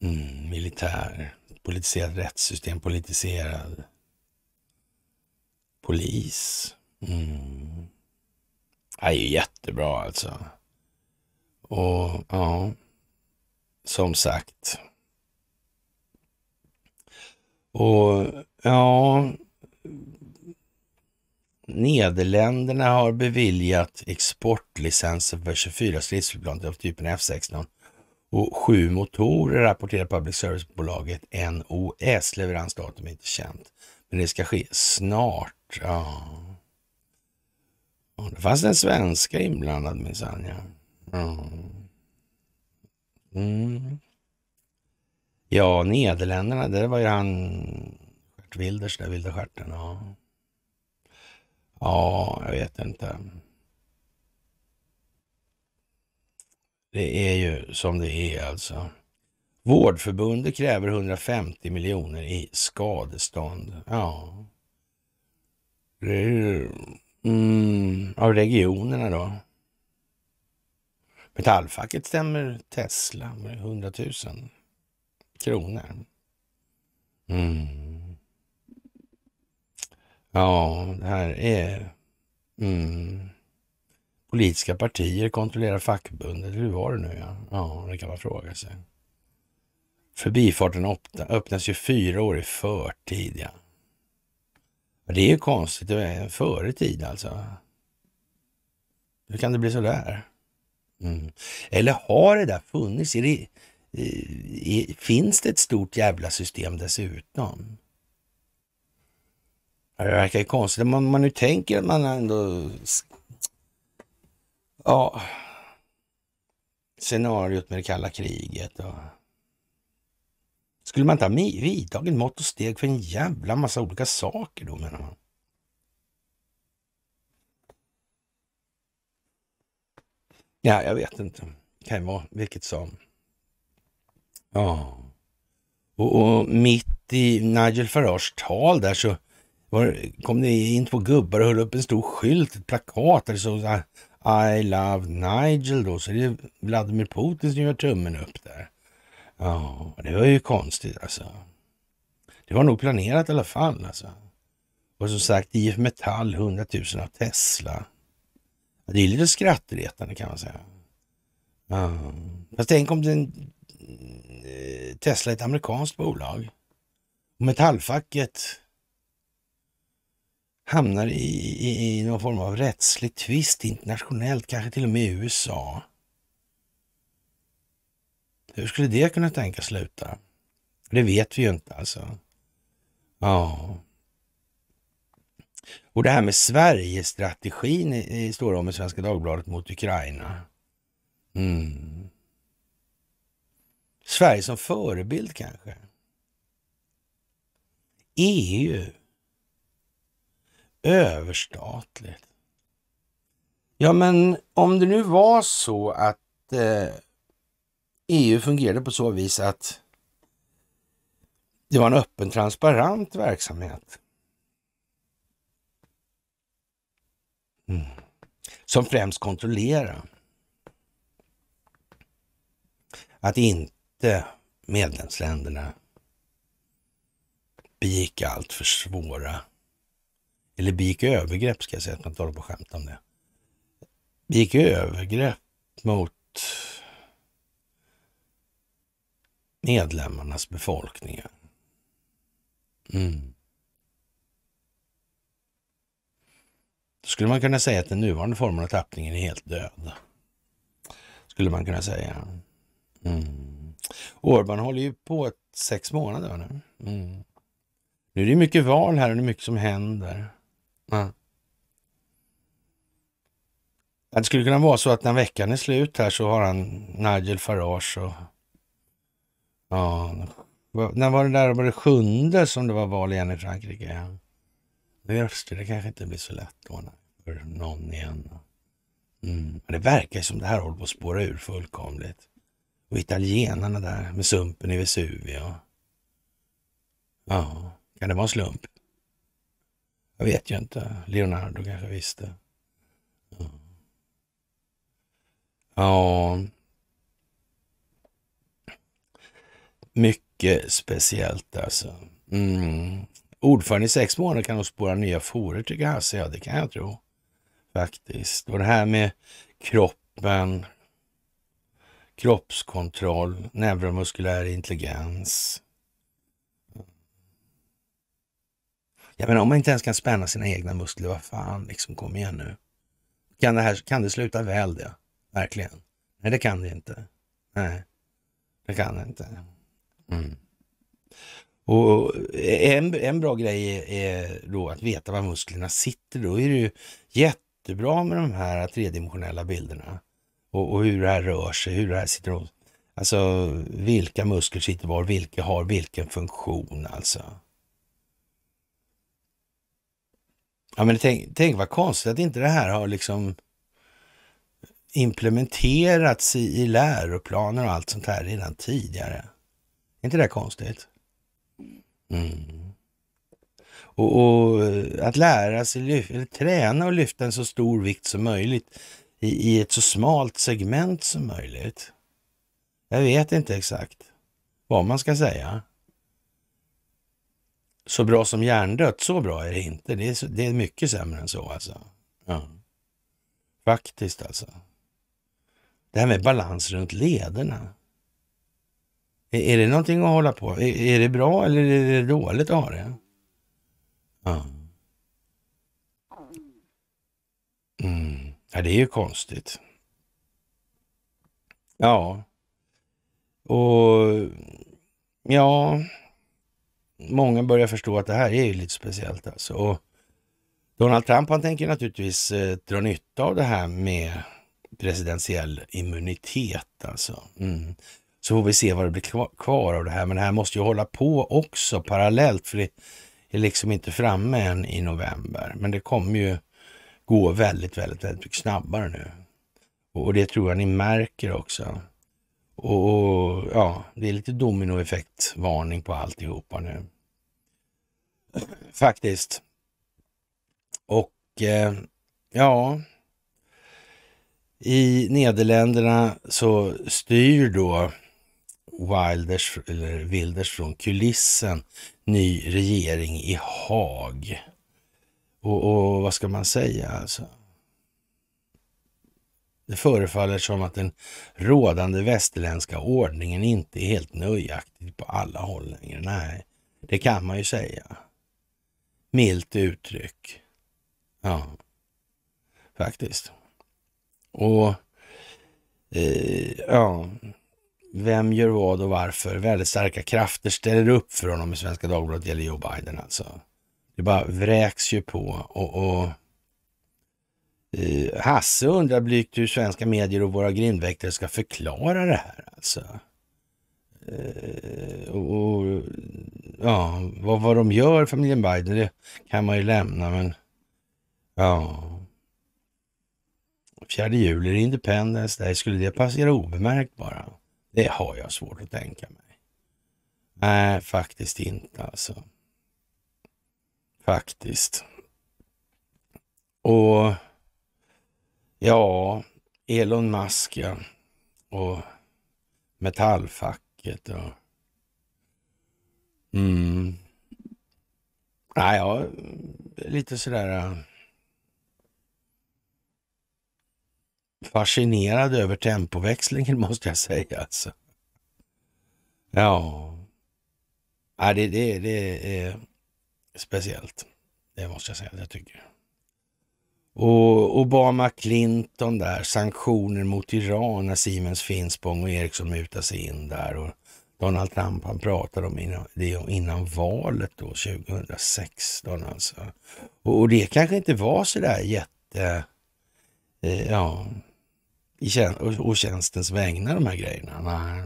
mm, militär, politiserat rättssystem, politiserad polis. Mm. Det är ju jättebra alltså. Och ja, som sagt. Och ja, Nederländerna har beviljat exportlicenser för 24 stridsflygplan av typen F16 och sju motorer, rapporterar public service-bolaget NOS. Leveransdatum är inte känt, men det ska ske snart. Ja. Och det fanns en svenska inblandad minsann. Ja. Mm. ja, Nederländerna, det var ju han Wilder, där, vilda Stjärten. Ja. Ja, jag vet inte. Det är ju som det är alltså. Vårdförbundet kräver 150 miljoner i skadestånd. Ja. Det är ju mm, av regionerna då. Metallfacket stämmer Tesla med 100 000 kronor. Mm. Ja, det här är... Mm. Politiska partier kontrollerar fackbundet. Hur var det nu? Ja, ja det kan man fråga sig. Förbifarten öppnas ju fyra år i förtid. Ja. Det är ju konstigt. Det är en förtid, alltså. Hur kan det bli så där? Mm. Eller har det där funnits? Är det, är, eh, eh, finns det ett stort jävla system dessutom? Ja, det verkar ju konstigt om man, man nu tänker att man ändå... Ja, scenariot med det kalla kriget och... Skulle man inte ha vidtagit mått och steg för en jävla massa olika saker då menar man? Ja, jag vet inte. Kan vara vilket som. Ja. Och, och mitt i Nigel Farages tal där så var, kom det in två gubbar och höll upp en stor skylt, ett plakat där det stod I love Nigel då. Så det är Vladimir Putin som gör tummen upp där. Ja, det var ju konstigt alltså. Det var nog planerat i alla fall alltså. Och som sagt IF Metall 100 000 av Tesla. Det är lite skrattretande kan man säga. Ja. Fast tänk om den, eh, Tesla är ett amerikanskt bolag. Och metallfacket hamnar i, i, i någon form av rättslig tvist internationellt, kanske till och med i USA. Hur skulle det kunna tänkas sluta? Det vet vi ju inte alltså. Ja. Och det här med Sverigestrategin i, står det om i Svenska Dagbladet mot Ukraina. Mm. Sverige som förebild kanske? EU Överstatligt. Ja, men om det nu var så att eh, EU fungerade på så vis att det var en öppen, transparent verksamhet. Mm. Som främst kontrollerar att inte medlemsländerna begick allt för svåra eller begick övergrepp ska jag säga, att man inte håller på och skämta om det. Begick övergrepp mot medlemmarnas befolkningar. Mm. Då skulle man kunna säga att den nuvarande formen av tappningen är helt död. Skulle man kunna säga. Mm. Orban håller ju på ett sex månader nu. Mm. Nu är det mycket val här och det är mycket som händer. Nej. Det skulle kunna vara så att när veckan är slut här så har han Nigel Farage och... Ja, när var det där? Var det sjunde som det var val igen i Frankrike? Ja. det, det kanske inte blir så lätt då för någon igen. Mm. det verkar som det här håller på att spåra ur fullkomligt. Och italienarna där med sumpen i Vesuvio. Ja, kan det vara en slump? Jag vet ju inte. Leonardo kanske visste. Ja. Mycket speciellt alltså. Mm. Ordförande i sex månader kan nog spåra nya forer tycker Hasse. Ja, det kan jag tro. Faktiskt. Och det här med kroppen, kroppskontroll, neuromuskulär intelligens. Jag menar om man inte ens kan spänna sina egna muskler, vad fan liksom, kom igen nu. Kan det, här, kan det sluta väl det? Verkligen? Nej, det kan det inte. Nej, det kan det inte. Mm. Och en, en bra grej är, då att veta var musklerna sitter. Då är det ju jättebra med de här tredimensionella bilderna och, och hur det här rör sig, hur det här sitter åt. Alltså vilka muskler sitter var, vilka har vilken funktion alltså. Ja, men tänk, tänk vad konstigt att inte det här har liksom implementerats i, i läroplaner och allt sånt här redan tidigare. Är inte det konstigt? Mm. Och, och, eh, att lära sig, eller träna och lyfta en så stor vikt som möjligt i, i ett så smalt segment som möjligt. Jag vet inte exakt vad man ska säga så bra som hjärndött, så bra är det inte. Det är, det är mycket sämre än så alltså. Ja. Faktiskt alltså. Det här med balans runt lederna. Är, är det någonting att hålla på? Är, är, det bra eller är det dåligt att ha det? Ja. Mm. ja, det är ju konstigt. Ja. Och ja, Mm. många börjar förstå att det här är ju lite speciellt alltså. Och Donald Trump han tänker naturligtvis eh, dra nytta av det här med presidentiell immunitet alltså. Mm. Så får vi se vad det blir kvar av det här. Men det här måste ju hålla på också parallellt för det är liksom inte framme än i november. Men det kommer ju gå väldigt, väldigt, väldigt mycket snabbare nu. Och det tror jag ni märker också. Och, ja, det är lite dominoeffekt-varning på alltihopa nu. Faktiskt. Och eh, ja, i Nederländerna så styr då Wilders, eller Wilders från kulissen ny regering i Haag. Och, och vad ska man säga alltså? Det förefaller som att den rådande västerländska ordningen inte är helt nöjaktig på alla håll längre. Nej, det kan man ju säga. Milt uttryck. Ja, faktiskt. Och eh, ja, vem gör vad och varför? Väldigt starka krafter ställer upp för honom i Svenska Dagbladet, gäller Joe Biden alltså. Det bara vräks ju på och, och Uh, Hasse undrar blygt hur svenska medier och våra grindväktare ska förklara det här. Alltså. Uh, och, ja, vad, vad de gör, familjen Biden, det kan man ju lämna, men ja. 4 juli, Independence Day, skulle det passera obemärkt bara? Det har jag svårt att tänka mig. Nej, faktiskt inte alltså. Faktiskt. Och Ja, Elon Musk ja. och metallfacket. Och... Mm. Nej, ja, lite sådär fascinerad över tempoväxlingen måste jag säga. Alltså. Ja, ja det, det, det är speciellt. Det måste jag säga att jag tycker. Och Obama Clinton där, sanktioner mot Iran när Siemens Finspång och Ericsson mutar sig in där. Och Donald Trump han pratade om det innan valet då 2016 alltså. Och, och det kanske inte var så där jätte, eh, ja, i tjän och, och tjänstens vägnar de här grejerna. nej.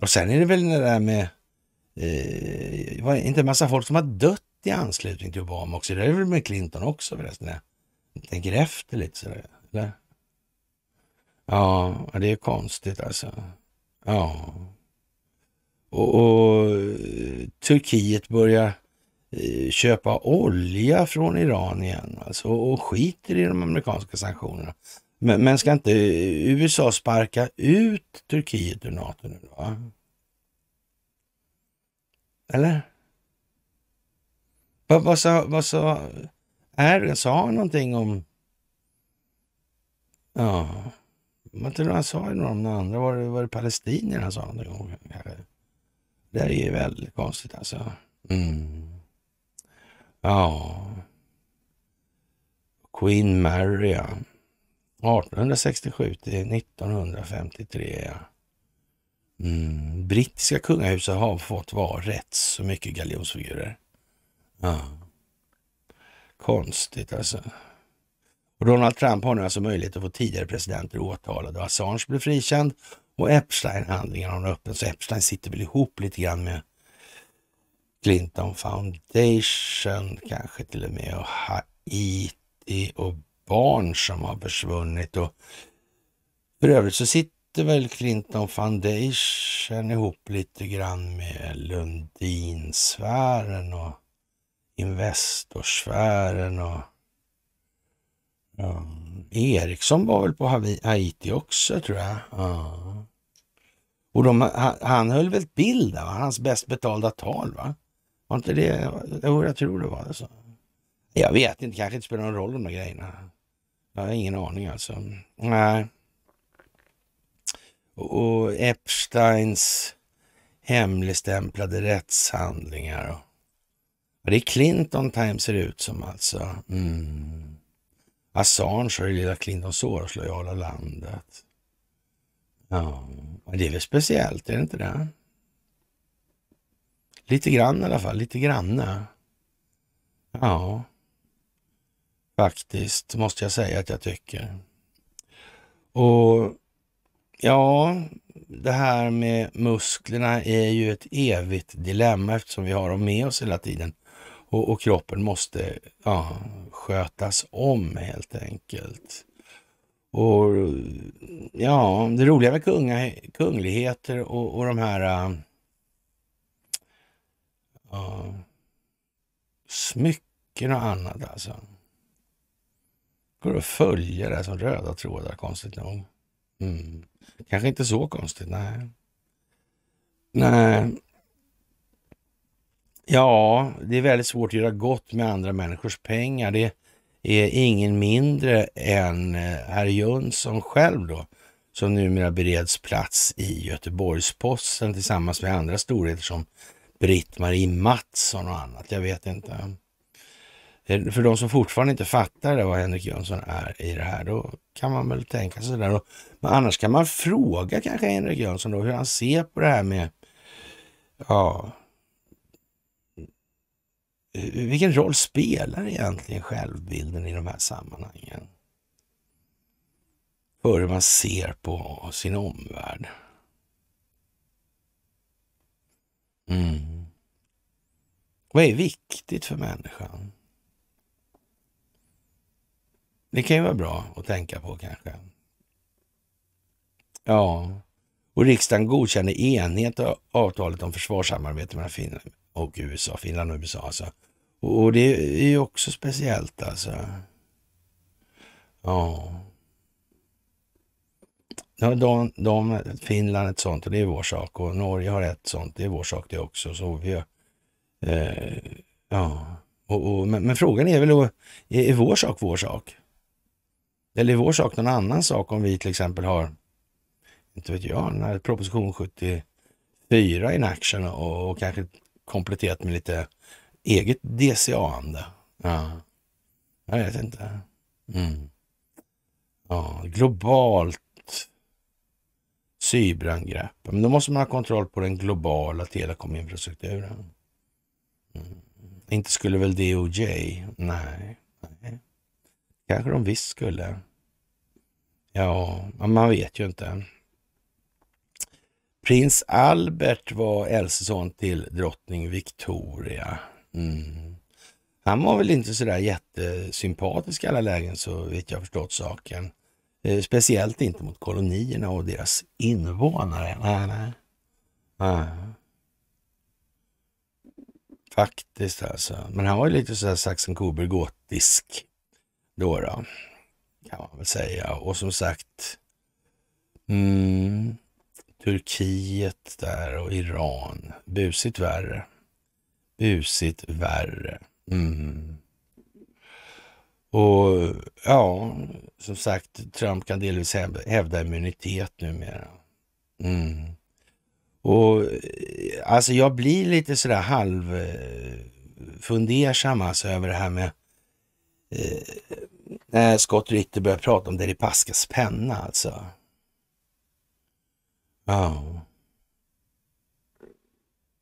Och sen är det väl det där med, eh, var inte en massa folk som har dött i anslutning till Obama också. Det är väl med Clinton också förresten. Jag tänker efter lite sådär. Eller? Ja, det är konstigt alltså. Ja. Och, och Turkiet börjar eh, köpa olja från Iran igen alltså, och skiter i de amerikanska sanktionerna. Men, men ska inte eh, USA sparka ut Turkiet ur NATO nu? Va? Eller? Vad, vad, sa, vad sa Erdogan? Sa han någonting om... Ja, vad tror han sa något om det andra? Var det, var det palestinier han sa någonting om? Det här är ju väldigt konstigt alltså. Mm. Ja. Queen Mary, ja. 1867 till 1953. Ja. Mm. Brittiska kungahuset har fått vara rätt så mycket galjonsfigurer. Ja. Konstigt alltså. Och Donald Trump har nu alltså möjlighet att få tidigare presidenter åtalade. och Assange blir frikänd och Epstein-handlingen har öppen. Så Epstein sitter väl ihop lite grann med Clinton Foundation kanske till och med och Haiti och barn som har försvunnit. Och för övrigt så sitter väl Clinton Foundation ihop lite grann med Lundinsfären och Investorsfären och ja, Eriksson var väl på Haiti också tror jag. Ja. Och de, han höll väl ett bild, va? hans bäst betalda tal va? Var inte det, jo jag tror det var det så. Jag vet inte, kanske inte spelar någon roll de där grejerna. Jag har ingen aning alltså. Nej. Och Epsteins hemligstämplade rättshandlingar. Och Ja, det är Clinton Time ser det ut som alltså. Mm. Assange och det lilla Clintons Soros-lojala landet. Ja, det är väl speciellt, är det inte det? Lite grann i alla fall, lite granne. Ja, faktiskt måste jag säga att jag tycker. Och ja, det här med musklerna är ju ett evigt dilemma eftersom vi har dem med oss hela tiden och, och kroppen måste ja, skötas om helt enkelt. Och ja, det roliga med kunga, kungligheter och, och de här uh, smycken och annat alltså. Går att följa det som röda trådar konstigt nog. Mm. Kanske inte så konstigt, nej. Nej, Ja, det är väldigt svårt att göra gott med andra människors pengar. Det är ingen mindre än eh, herr Jönsson själv då, som numera bereds plats i Göteborgs-Posten tillsammans med andra storheter som Britt-Marie Mattsson och annat. Jag vet inte. Eh, för de som fortfarande inte fattar vad Henrik Jönsson är i det här, då kan man väl tänka sig det. Men annars kan man fråga kanske Henrik Jönsson då hur han ser på det här med ja, Eh, vilken roll spelar egentligen självbilden i de här sammanhangen? För hur man ser på sin omvärld. Mm. Vad är viktigt för människan? Det kan ju vara bra att tänka på kanske. Ja, och riksdagen godkände enhet avtalet om försvarssamarbete mellan Finland och USA, Finland och USA alltså, och det är ju också speciellt alltså. Ja. Ja, de, de, Finland ett sånt och det är vår sak och Norge har ett sånt, det är vår sak det också. Så vi, eh, ja. Och, och, men, men, frågan är väl, är, är vår sak vår sak? Eller är vår sak någon annan sak om vi till exempel har, inte vet jag, när proposition 74 in action och, och kanske kompletterat med lite eget DCA-ande. Ja. Jag vet inte. Mm. Ja, globalt cyberangrepp. Men då måste man ha kontroll på den globala telekominfrastrukturen. Mm. Inte skulle väl DOJ? Nej. Nej. Kanske de visst skulle. Ja, man vet ju inte. Prins Albert var äldste son till drottning Victoria. Mm. Han var väl inte så där jättesympatisk i alla lägen så vitt jag förstått saken. Eh, speciellt inte mot kolonierna och deras invånare. Nej, nej. nej. Faktiskt alltså. Men han var ju lite sådär Saxen-Coburg-gotisk då, då. Kan man väl säga. Och som sagt, mm, Turkiet där och Iran. Busigt värre. Usigt värre. Mm. Och ja, som sagt, Trump kan delvis hävda immunitet numera. Mm. Och alltså jag blir lite sådär halv eh, fundersam alltså över det här med eh, när Scott Ritter börjar prata om Deripaskas penna alltså. Ja.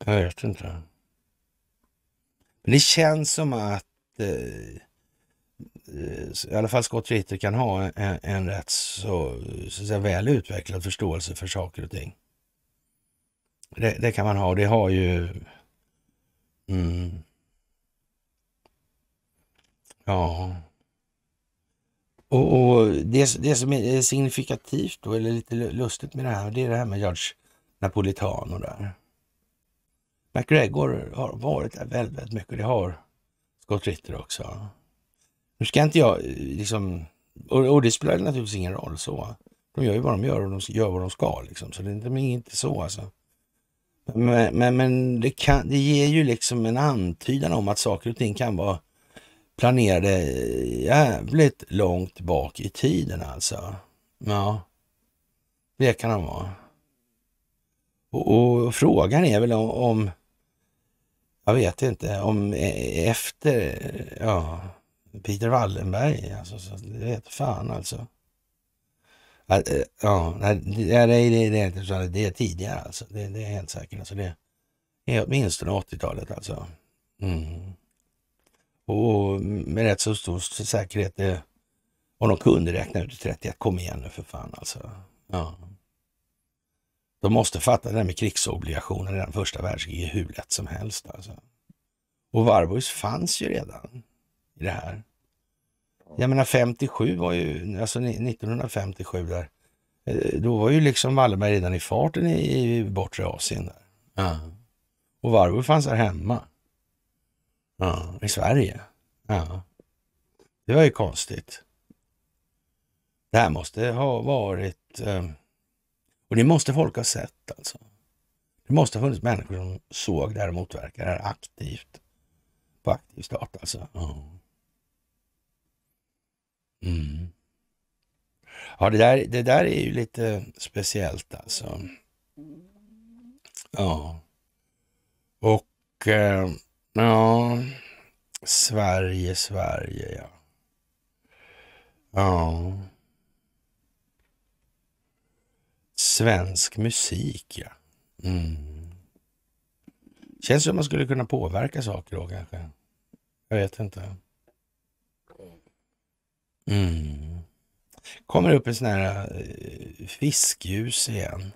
Jag vet inte. Men det känns som att eh, eh, i alla fall Scott Ritter kan ha en, en rätt så, så säga, väl utvecklad förståelse för saker och ting. Det, det kan man ha och det har ju... Mm, ja... Och, och det, det, som är signifikativt då, eller lite lustigt med det här, det är det här med George Napolitano där. McGregor har varit där väldigt, väldigt mycket. Det har Scott Ritter också. Nu ska inte jag eh, liksom... Och, och det spelar naturligtvis ingen roll så. De gör ju vad de gör och de gör vad de ska liksom. Så det är inte, så alltså. Men, men, men det, kan, det ger ju liksom en antydan om att saker och ting kan vara planerade jävligt långt bak i tiden alltså. Ja, det kan de vara. Och, och, och frågan är väl om, om jag vet inte, om eh, efter ja, Peter Wallenberg. Alltså, så det vet fan alltså. ja, eh, nej, det, det, det, det är tidigare alltså. Det, det är helt säkert. Alltså, det är åtminstone 80-talet alltså. Mm. Och med rätt så stor säkerhet, eh, om de kunde räkna ut 31, kom igen nu för fan alltså. Ja. De måste fatta det här med krigsobligationer redan första världskriget hur lätt som helst. Alltså. Och Warburgs fanns ju redan i det här. Jag menar 57 var ju, alltså 1957 där, eh, då var ju liksom Wallenberg redan i farten i, i bortre Asien. Där. Uh. Och Warburg fanns här hemma. Uh. I Sverige. Uh. Det var ju konstigt. Det här måste ha varit um, och det måste folk ha sett alltså. Det måste ha funnits människor som såg det här och motverkade det här aktivt. På aktiv start. alltså. Mm. Ja, det där, det där är ju lite speciellt alltså. Ja. Och eh, ja, Sverige, Sverige ja. Ja. Svensk musik, ja. Mm. Känns som man skulle kunna påverka saker då kanske. Jag vet inte. Mm. Kommer upp en sån här eh, fiskljus igen.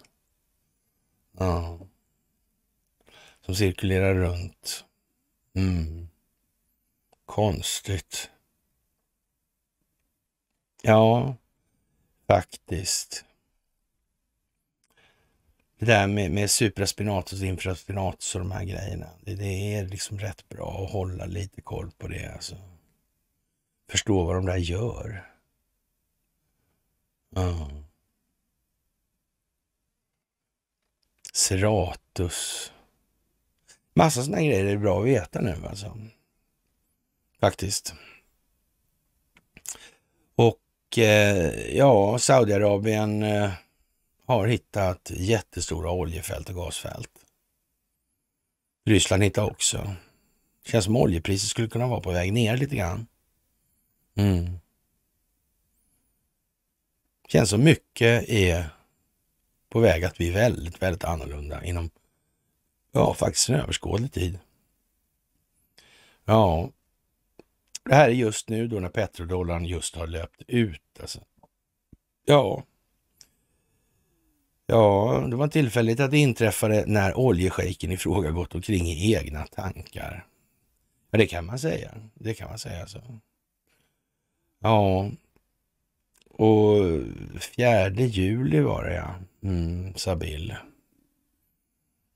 Ja. Som cirkulerar runt. Mm. Konstigt. Ja, faktiskt det där med, med supraspinatus, infraspinatus och de här grejerna. Det, det, är liksom rätt bra att hålla lite koll på det. Alltså. Förstå vad de där gör. Ja. Seratus. Massa sådana grejer är bra att veta nu alltså. Faktiskt. Och eh, ja, Saudiarabien eh, har hittat jättestora oljefält och gasfält. Ryssland hittar också. Känns som oljepriset skulle kunna vara på väg ner lite grann. Mm. Känns som mycket är på väg att bli väldigt, väldigt annorlunda inom, ja, faktiskt en överskådlig tid. Ja, det här är just nu då när petrodollarn just har löpt ut alltså. Ja, Ja, det var tillfälligt att det inträffade när oljeschejken i fråga gått omkring i egna tankar. Men det kan man säga. Det kan man säga så. Ja, och 4 juli var det ja, mm, Sabil.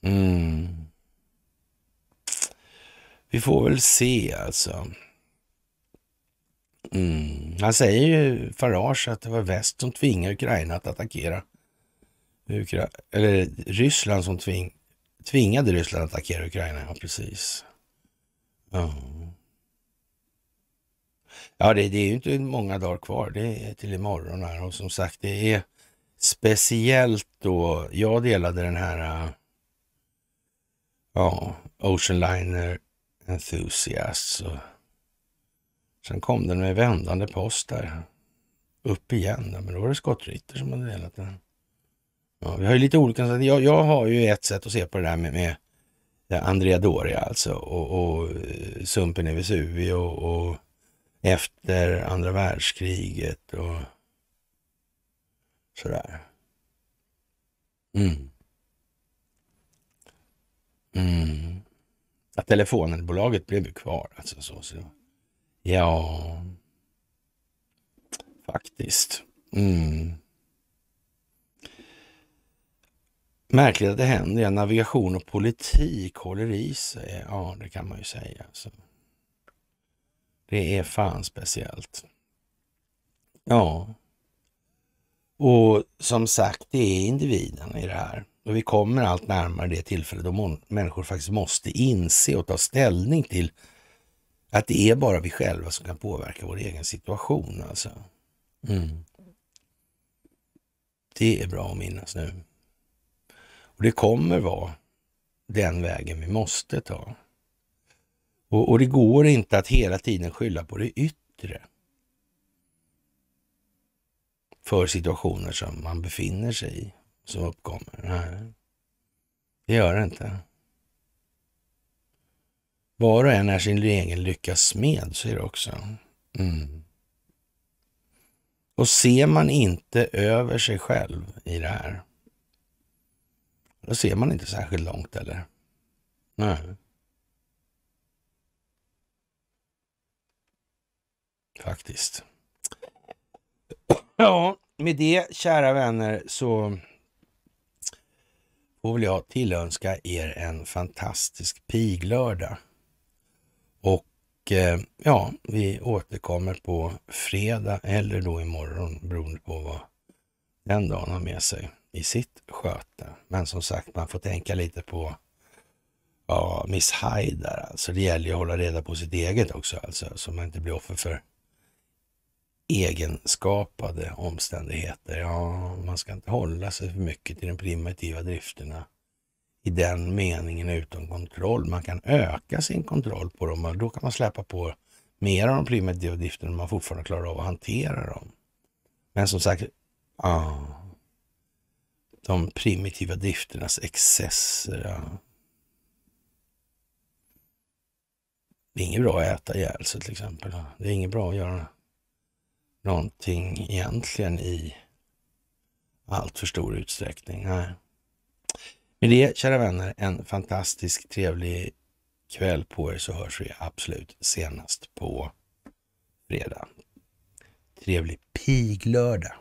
Mm. Vi får väl se alltså. Mm. Han säger ju, Farage, att det var väst som tvingade Ukraina att attackera Ukra eller Ryssland som tving tvingade Ryssland att attackera Ukraina. Ja, precis. Ja, ja det, det, är ju inte många dagar kvar. Det är till imorgon här och som sagt, det är speciellt då. Jag delade den här äh, ja, Ocean Liner Enthusiast. sen kom den med vändande post där. Upp igen, men då var det skottritter som hade delat den. Ja, vi har ju lite olika alltså, Jag, jag har ju ett sätt att se på det där med, med Andrea Doria alltså och, och eh, sumpen i Vesuvio och, och efter andra världskriget och sådär. Mm. Mm. Att telefonbolaget blev kvar alltså. Så, så. Ja, faktiskt. Mm. Märkligt att det händer. Ja, navigation och politik håller i sig. Ja, det kan man ju säga. Så. Det är fan speciellt. Ja. Och som sagt, det är individen i det här. Och vi kommer allt närmare det tillfälle då människor faktiskt måste inse och ta ställning till att det är bara vi själva som kan påverka vår egen situation. Alltså. Mm. Det är bra att minnas nu. Och det kommer vara den vägen vi måste ta. Och, och det går inte att hela tiden skylla på det yttre för situationer som man befinner sig i, som uppkommer. Nej, det gör det inte. Var och en är sin egen lyckas smed, säger det också. Mm. Och ser man inte över sig själv i det här, då ser man inte särskilt långt eller? Nej. Faktiskt. Ja, med det kära vänner så får väl jag tillönska er en fantastisk piglördag. Och eh, ja, vi återkommer på fredag eller då imorgon beroende på vad den dagen har med sig i sitt sköte. Men som sagt, man får tänka lite på ja, Miss Hyde där. Alltså det gäller ju att hålla reda på sitt eget också, alltså, så man inte blir offer för egenskapade omständigheter. Ja, man ska inte hålla sig för mycket till de primitiva drifterna i den meningen utom kontroll. Man kan öka sin kontroll på dem och då kan man släppa på mer av de primitiva drifterna om man fortfarande klarar av att hantera dem. Men som sagt, ja, de primitiva drifternas excesser. Det är inget bra att äta ihjäl sig till exempel. Det är inget bra att göra någonting egentligen i allt för stor utsträckning. Nej. Med det, kära vänner, en fantastisk trevlig kväll på er så hörs vi absolut senast på fredag. Trevlig piglördag!